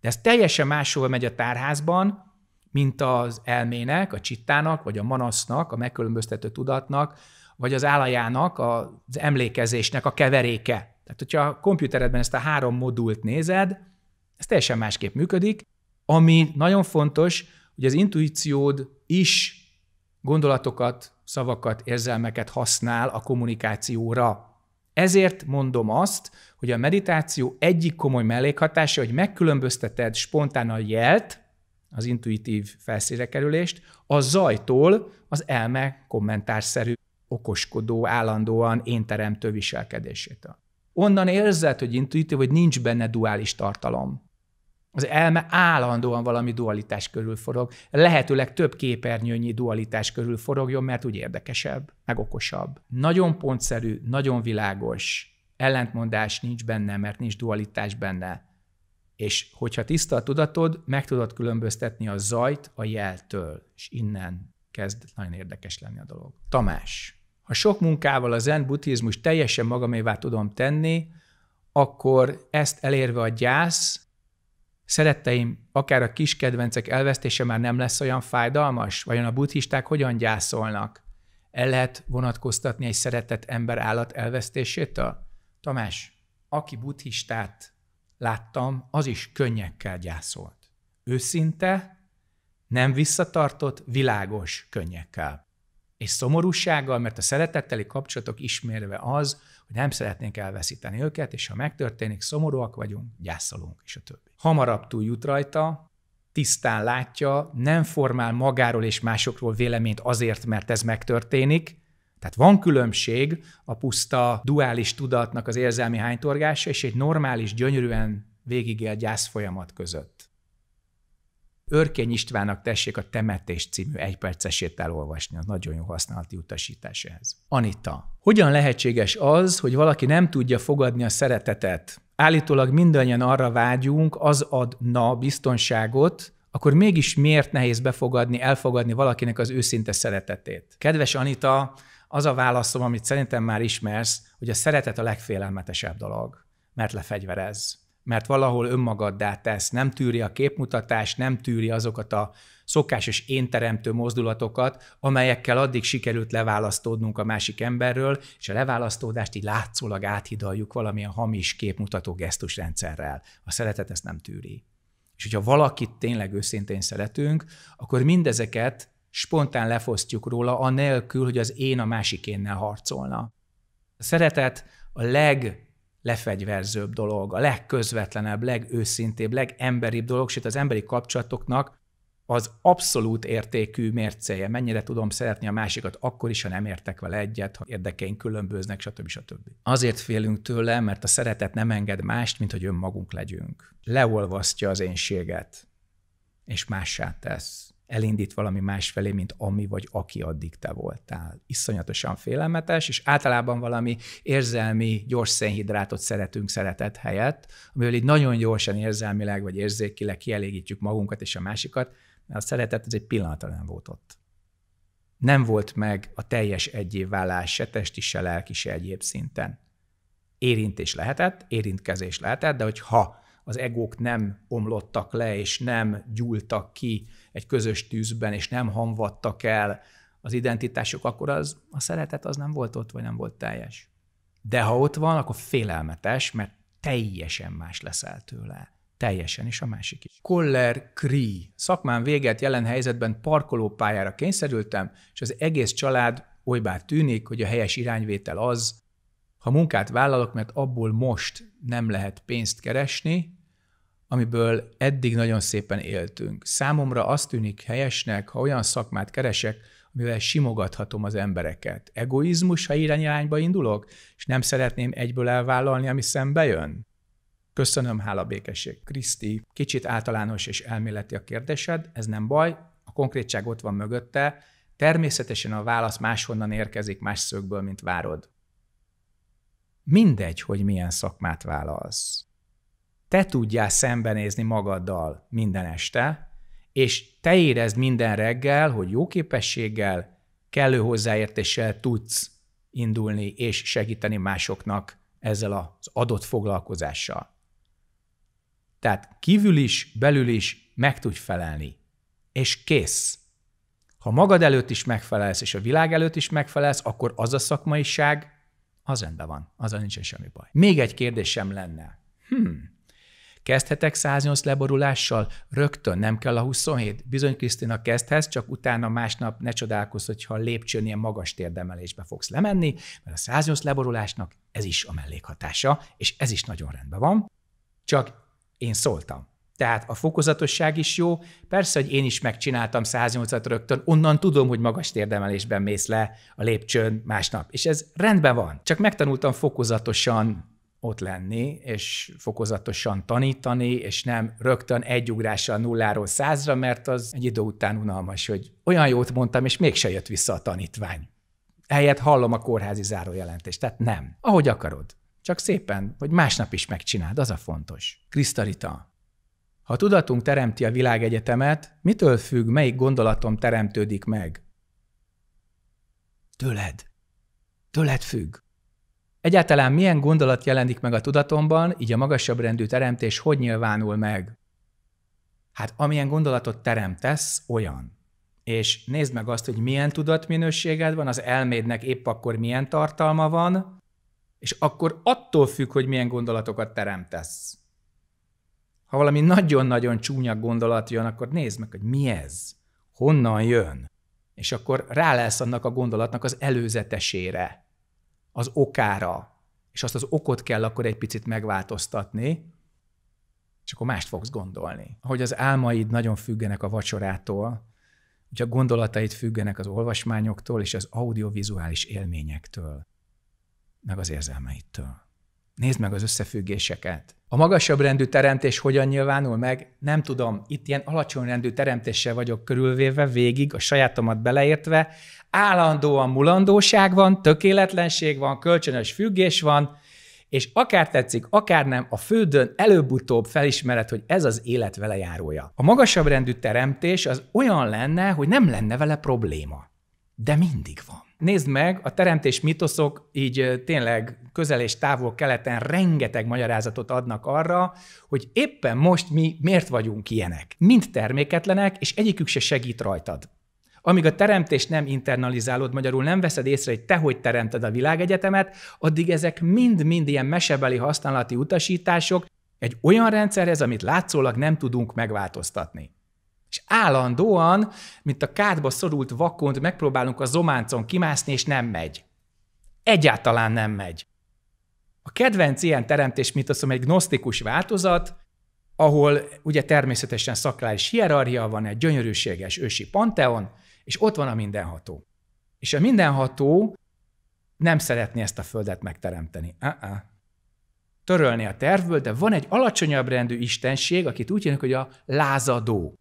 De ez teljesen máshol megy a tárházban, mint az elmének, a csittának, vagy a manasznak, a megkülönböztető tudatnak, vagy az állajának, az emlékezésnek a keveréke. Tehát, hogyha a komputeredben ezt a három modult nézed, ez teljesen másképp működik. Ami nagyon fontos, hogy az intuíciód is gondolatokat, szavakat, érzelmeket használ a kommunikációra. Ezért mondom azt, hogy a meditáció egyik komoly mellékhatása, hogy megkülönbözteted spontán a jelt, az intuitív felszíre kerülést, a zajtól az elme kommentárszerű okoskodó, állandóan én teremtő viselkedésétől. Onnan érzed, hogy intuitív, hogy nincs benne duális tartalom. Az elme állandóan valami dualitás körül forog. Lehetőleg több képernyőnyi dualitás körül forogjon, mert úgy érdekesebb, meg okosabb. Nagyon pontszerű, nagyon világos, ellentmondás nincs benne, mert nincs dualitás benne. És hogyha tiszta a tudatod, meg tudod különböztetni a zajt a jeltől, és innen kezd nagyon érdekes lenni a dolog. Tamás a sok munkával a zen buddhizmus teljesen magamévá tudom tenni, akkor ezt elérve a gyász, szeretteim, akár a kis kedvencek elvesztése már nem lesz olyan fájdalmas? Vajon a buddhisták hogyan gyászolnak? El lehet vonatkoztatni egy szeretett ember állat elvesztésétől? Tamás, aki buddhistát láttam, az is könnyekkel gyászolt. Őszinte, nem visszatartott, világos könnyekkel és szomorúsággal, mert a szeretetteli kapcsolatok ismérve az, hogy nem szeretnénk elveszíteni őket, és ha megtörténik, szomorúak vagyunk, gyászolunk, és a többi. Hamarabb túl jut rajta, tisztán látja, nem formál magáról és másokról véleményt azért, mert ez megtörténik, tehát van különbség a puszta duális tudatnak az érzelmi hánytorgása és egy normális, gyönyörűen végigél gyász folyamat között. Örkény Istvánnak tessék a Temetés című egypercesét elolvasni, az nagyon jó használati utasítás ehhez. Anita, hogyan lehetséges az, hogy valaki nem tudja fogadni a szeretetet? Állítólag mindannyian arra vágyunk, az adna biztonságot, akkor mégis miért nehéz befogadni, elfogadni valakinek az őszinte szeretetét? Kedves Anita, az a válaszom, amit szerintem már ismersz, hogy a szeretet a legfélelmetesebb dolog, mert lefegyverez mert valahol önmagaddá tesz, nem tűri a képmutatást, nem tűri azokat a szokásos énteremtő mozdulatokat, amelyekkel addig sikerült leválasztódnunk a másik emberről, és a leválasztódást így látszólag áthidaljuk valamilyen hamis képmutató gesztusrendszerrel. A szeretet ezt nem tűri. És hogyha valakit tényleg őszintén szeretünk, akkor mindezeket spontán lefosztjuk róla, anélkül, hogy az én a másikénnel harcolna. A szeretet a leg legfegyverzőbb dolog, a legközvetlenebb, legőszintébb, legemberibb dolog, sőt az emberi kapcsolatoknak az abszolút értékű mércéje, mennyire tudom szeretni a másikat, akkor is, ha nem értek vele egyet, ha érdekeink különböznek, stb. stb. Azért félünk tőle, mert a szeretet nem enged mást, mint hogy önmagunk legyünk. Leolvasztja az énséget, és mássá tesz elindít valami más felé, mint ami vagy aki addig te voltál. Iszonyatosan félelmetes, és általában valami érzelmi, gyors szénhidrátot szeretünk szeretet helyett, amivel így nagyon gyorsan érzelmileg vagy érzékileg kielégítjük magunkat és a másikat, mert a szeretet az egy pillanatra nem volt ott. Nem volt meg a teljes egyévválás se testi, se lelki, se egyéb szinten. Érintés lehetett, érintkezés lehetett, de hogyha az egók nem omlottak le, és nem gyúltak ki egy közös tűzben, és nem hamvadtak el az identitások, akkor az, a szeretet az nem volt ott, vagy nem volt teljes. De ha ott van, akkor félelmetes, mert teljesen más leszel tőle. Teljesen, és a másik is. Koller Kri. Szakmán véget jelen helyzetben parkolópályára kényszerültem, és az egész család olybá tűnik, hogy a helyes irányvétel az, ha munkát vállalok, mert abból most nem lehet pénzt keresni, amiből eddig nagyon szépen éltünk. Számomra azt tűnik helyesnek, ha olyan szakmát keresek, amivel simogathatom az embereket. Egoizmus, ha irányba indulok, és nem szeretném egyből elvállalni, ami szembe jön? Köszönöm, hála békesség. Kriszti, kicsit általános és elméleti a kérdésed, ez nem baj, a konkrétság ott van mögötte, természetesen a válasz máshonnan érkezik, más szögből, mint várod. Mindegy, hogy milyen szakmát válasz te tudjál szembenézni magaddal minden este, és te érezd minden reggel, hogy jó képességgel, kellő hozzáértéssel tudsz indulni és segíteni másoknak ezzel az adott foglalkozással. Tehát kívül is, belül is meg tudj felelni. És kész. Ha magad előtt is megfelelsz, és a világ előtt is megfelelsz, akkor az a szakmaiság, az rendben van, azzal nincsen semmi baj. Még egy kérdésem lenne. Hmm, Kezdhetek 108 leborulással? Rögtön, nem kell a 27. Bizony, Krisztina, kezdhetsz, csak utána másnap ne csodálkozz, hogyha a lépcsőn ilyen magas térdemelésbe fogsz lemenni, mert a 108 leborulásnak ez is a mellékhatása, és ez is nagyon rendben van. Csak én szóltam. Tehát a fokozatosság is jó. Persze, hogy én is megcsináltam 108-at rögtön, onnan tudom, hogy magas térdemelésben mész le a lépcsőn másnap. És ez rendben van. Csak megtanultam fokozatosan ott lenni, és fokozatosan tanítani, és nem rögtön egy ugrással nulláról százra, mert az egy idő után unalmas, hogy olyan jót mondtam, és mégse jött vissza a tanítvány. Ehelyett hallom a kórházi zárójelentést, tehát nem. Ahogy akarod. Csak szépen, hogy másnap is megcsináld, az a fontos. Krisztarita. Ha tudatunk teremti a világegyetemet, mitől függ, melyik gondolatom teremtődik meg? Tőled. Tőled függ. Egyáltalán milyen gondolat jelenik meg a tudatomban, így a magasabb rendű teremtés hogy nyilvánul meg? Hát amilyen gondolatot teremtesz, olyan. És nézd meg azt, hogy milyen tudatminőséged van, az elmédnek épp akkor milyen tartalma van, és akkor attól függ, hogy milyen gondolatokat teremtesz. Ha valami nagyon-nagyon csúnya gondolat jön, akkor nézd meg, hogy mi ez, honnan jön, és akkor rá lesz annak a gondolatnak az előzetesére az okára, és azt az okot kell akkor egy picit megváltoztatni, és akkor mást fogsz gondolni. hogy az álmaid nagyon függenek a vacsorától, hogy a gondolataid függenek az olvasmányoktól és az audiovizuális élményektől, meg az érzelmeidtől. Nézd meg az összefüggéseket. A magasabb rendű teremtés hogyan nyilvánul meg? Nem tudom, itt ilyen alacsony rendű teremtéssel vagyok körülvéve végig, a sajátomat beleértve. Állandóan mulandóság van, tökéletlenség van, kölcsönös függés van, és akár tetszik, akár nem, a földön előbb-utóbb felismered, hogy ez az élet velejárója. A magasabb rendű teremtés az olyan lenne, hogy nem lenne vele probléma. De mindig van. Nézd meg, a teremtés mitoszok így tényleg közel és távol keleten rengeteg magyarázatot adnak arra, hogy éppen most mi miért vagyunk ilyenek. Mind terméketlenek, és egyikük se segít rajtad. Amíg a teremtés nem internalizálod, magyarul nem veszed észre, hogy te hogy teremted a világegyetemet, addig ezek mind-mind ilyen mesebeli használati utasítások egy olyan rendszerhez, amit látszólag nem tudunk megváltoztatni. És állandóan, mint a kádba szorult vakond, megpróbálunk a zománcon kimászni, és nem megy. Egyáltalán nem megy. A kedvenc ilyen teremtés mint mitoszom egy gnosztikus változat, ahol ugye természetesen szakrális hierarchia van, egy gyönyörűséges ősi panteon, és ott van a mindenható. És a mindenható nem szeretné ezt a földet megteremteni. Uh-uh. Törölni a tervből, de van egy alacsonyabb rendű istenség, akit úgy jönnek, hogy a lázadó.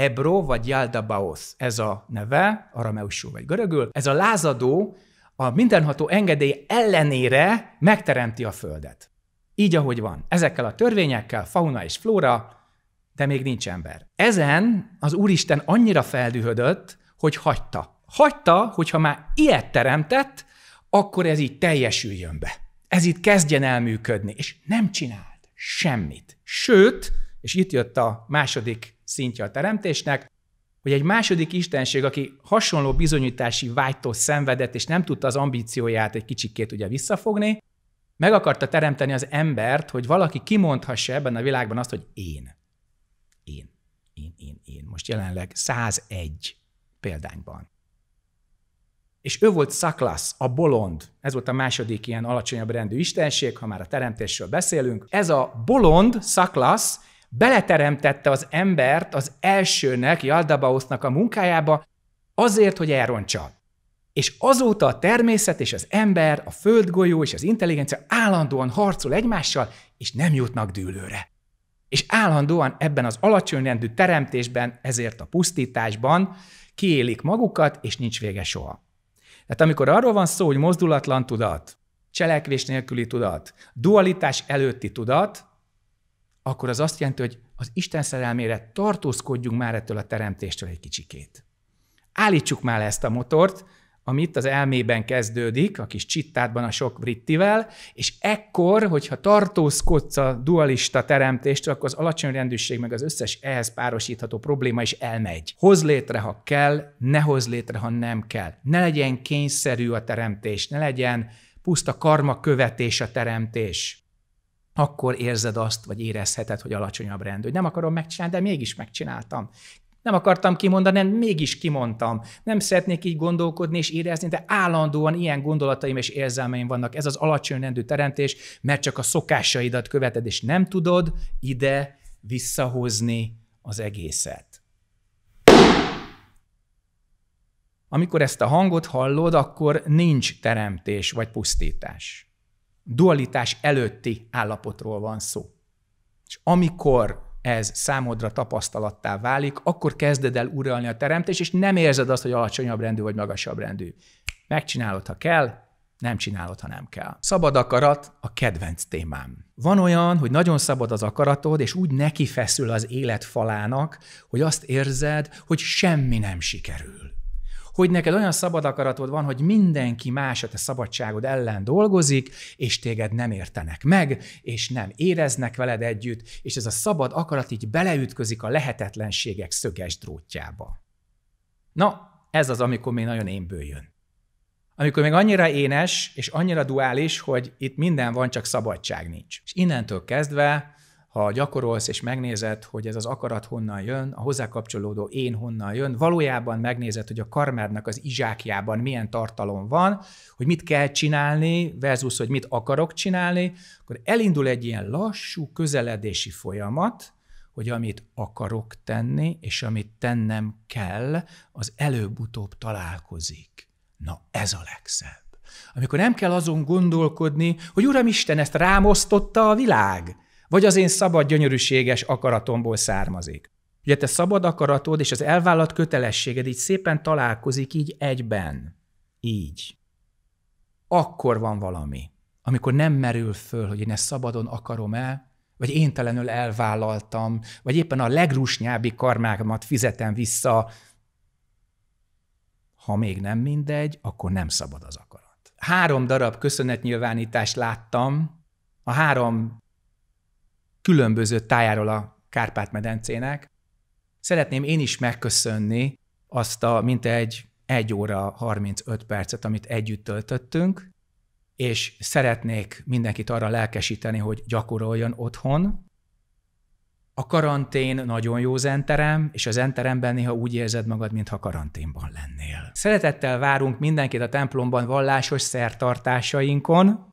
Ebro vagy Jaldabaosz, ez a neve, arameusul vagy görögül. Ez a lázadó a mindenható engedély ellenére megteremti a földet. Így, ahogy van. Ezekkel a törvényekkel, fauna és flóra, de még nincs ember. Ezen az Úristen annyira feldühödött, hogy hagyta. Hagyta, hogyha már ilyet teremtett, akkor ez így teljesüljön be. Ez itt kezdjen el működni, és nem csinált semmit. Sőt, és itt jött a második szintje a teremtésnek, hogy egy második istenség, aki hasonló bizonyítási vágytól szenvedett, és nem tudta az ambícióját egy kicsikét ugye visszafogni, meg akarta teremteni az embert, hogy valaki kimondhassa ebben a világban azt, hogy én. Én. Én, én, én. Most jelenleg 101 példányban. És ő volt Szaklasz, a bolond. Ez volt a második ilyen alacsonyabb rendű istenség, ha már a teremtésről beszélünk. Ez a bolond, Szaklasz beleteremtette az embert az elsőnek, Jaldabaosznak a munkájába, azért, hogy elrontsa. És azóta a természet és az ember, a földgolyó és az intelligencia állandóan harcol egymással, és nem jutnak dűlőre. És állandóan ebben az rendű teremtésben, ezért a pusztításban kiélik magukat, és nincs vége soha. Tehát amikor arról van szó, hogy mozdulatlan tudat, cselekvés nélküli tudat, dualitás előtti tudat, akkor az azt jelenti, hogy az Isten szerelmére tartózkodjunk már ettől a teremtéstől egy kicsikét. Állítsuk már ezt a motort, amit az elmében kezdődik, a kis csittádban a sok brittivel, és ekkor, hogyha tartózkodsz a dualista teremtéstől, akkor az alacsony rendűség meg az összes ehhez párosítható probléma is elmegy. Hoz létre, ha kell, ne hoz létre, ha nem kell. Ne legyen kényszerű a teremtés, ne legyen puszta karma követés a teremtés akkor érzed azt, vagy érezheted, hogy alacsonyabb rendű. Nem akarom megcsinálni, de mégis megcsináltam. Nem akartam kimondani, nem, mégis kimondtam. Nem szeretnék így gondolkodni és érezni, de állandóan ilyen gondolataim és érzelmeim vannak. Ez az alacsony rendű teremtés, mert csak a szokásaidat követed, és nem tudod ide visszahozni az egészet. Amikor ezt a hangot hallod, akkor nincs teremtés vagy pusztítás dualitás előtti állapotról van szó. És amikor ez számodra tapasztalattá válik, akkor kezded el uralni a teremtés, és nem érzed azt, hogy alacsonyabb rendű vagy magasabb rendű. Megcsinálod, ha kell, nem csinálod, ha nem kell. Szabad akarat a kedvenc témám. Van olyan, hogy nagyon szabad az akaratod, és úgy neki feszül az élet falának, hogy azt érzed, hogy semmi nem sikerül hogy neked olyan szabad akaratod van, hogy mindenki más a te szabadságod ellen dolgozik, és téged nem értenek meg, és nem éreznek veled együtt, és ez a szabad akarat így beleütközik a lehetetlenségek szöges drótjába. Na, ez az, amikor még nagyon énből jön. Amikor még annyira énes és annyira duális, hogy itt minden van, csak szabadság nincs. És innentől kezdve ha gyakorolsz és megnézed, hogy ez az akarat honnan jön, a hozzákapcsolódó én honnan jön, valójában megnézed, hogy a karmádnak az izsákjában milyen tartalom van, hogy mit kell csinálni versus, hogy mit akarok csinálni, akkor elindul egy ilyen lassú közeledési folyamat, hogy amit akarok tenni, és amit tennem kell, az előbb-utóbb találkozik. Na ez a legszebb. Amikor nem kell azon gondolkodni, hogy Uram Isten, ezt rámosztotta a világ vagy az én szabad, gyönyörűséges akaratomból származik. Ugye te szabad akaratod és az elvállalt kötelességed így szépen találkozik így egyben. Így. Akkor van valami, amikor nem merül föl, hogy én ezt szabadon akarom-e, vagy én elvállaltam, vagy éppen a legrusnyábbi karmámat fizetem vissza. Ha még nem mindegy, akkor nem szabad az akarat. Három darab köszönetnyilvánítást láttam, a három különböző tájáról a Kárpát-medencének. Szeretném én is megköszönni azt a mintegy 1 óra 35 percet, amit együtt töltöttünk, és szeretnék mindenkit arra lelkesíteni, hogy gyakoroljon otthon. A karantén nagyon jó zenterem, és az zenteremben néha úgy érzed magad, mintha karanténban lennél. Szeretettel várunk mindenkit a templomban vallásos szertartásainkon.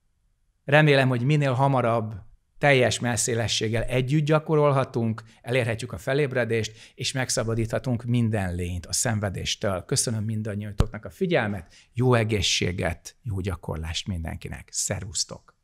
Remélem, hogy minél hamarabb teljes messzélességgel együtt gyakorolhatunk, elérhetjük a felébredést, és megszabadíthatunk minden lényt a szenvedéstől. Köszönöm mindannyiatoknak a figyelmet, jó egészséget, jó gyakorlást mindenkinek. Szervusztok!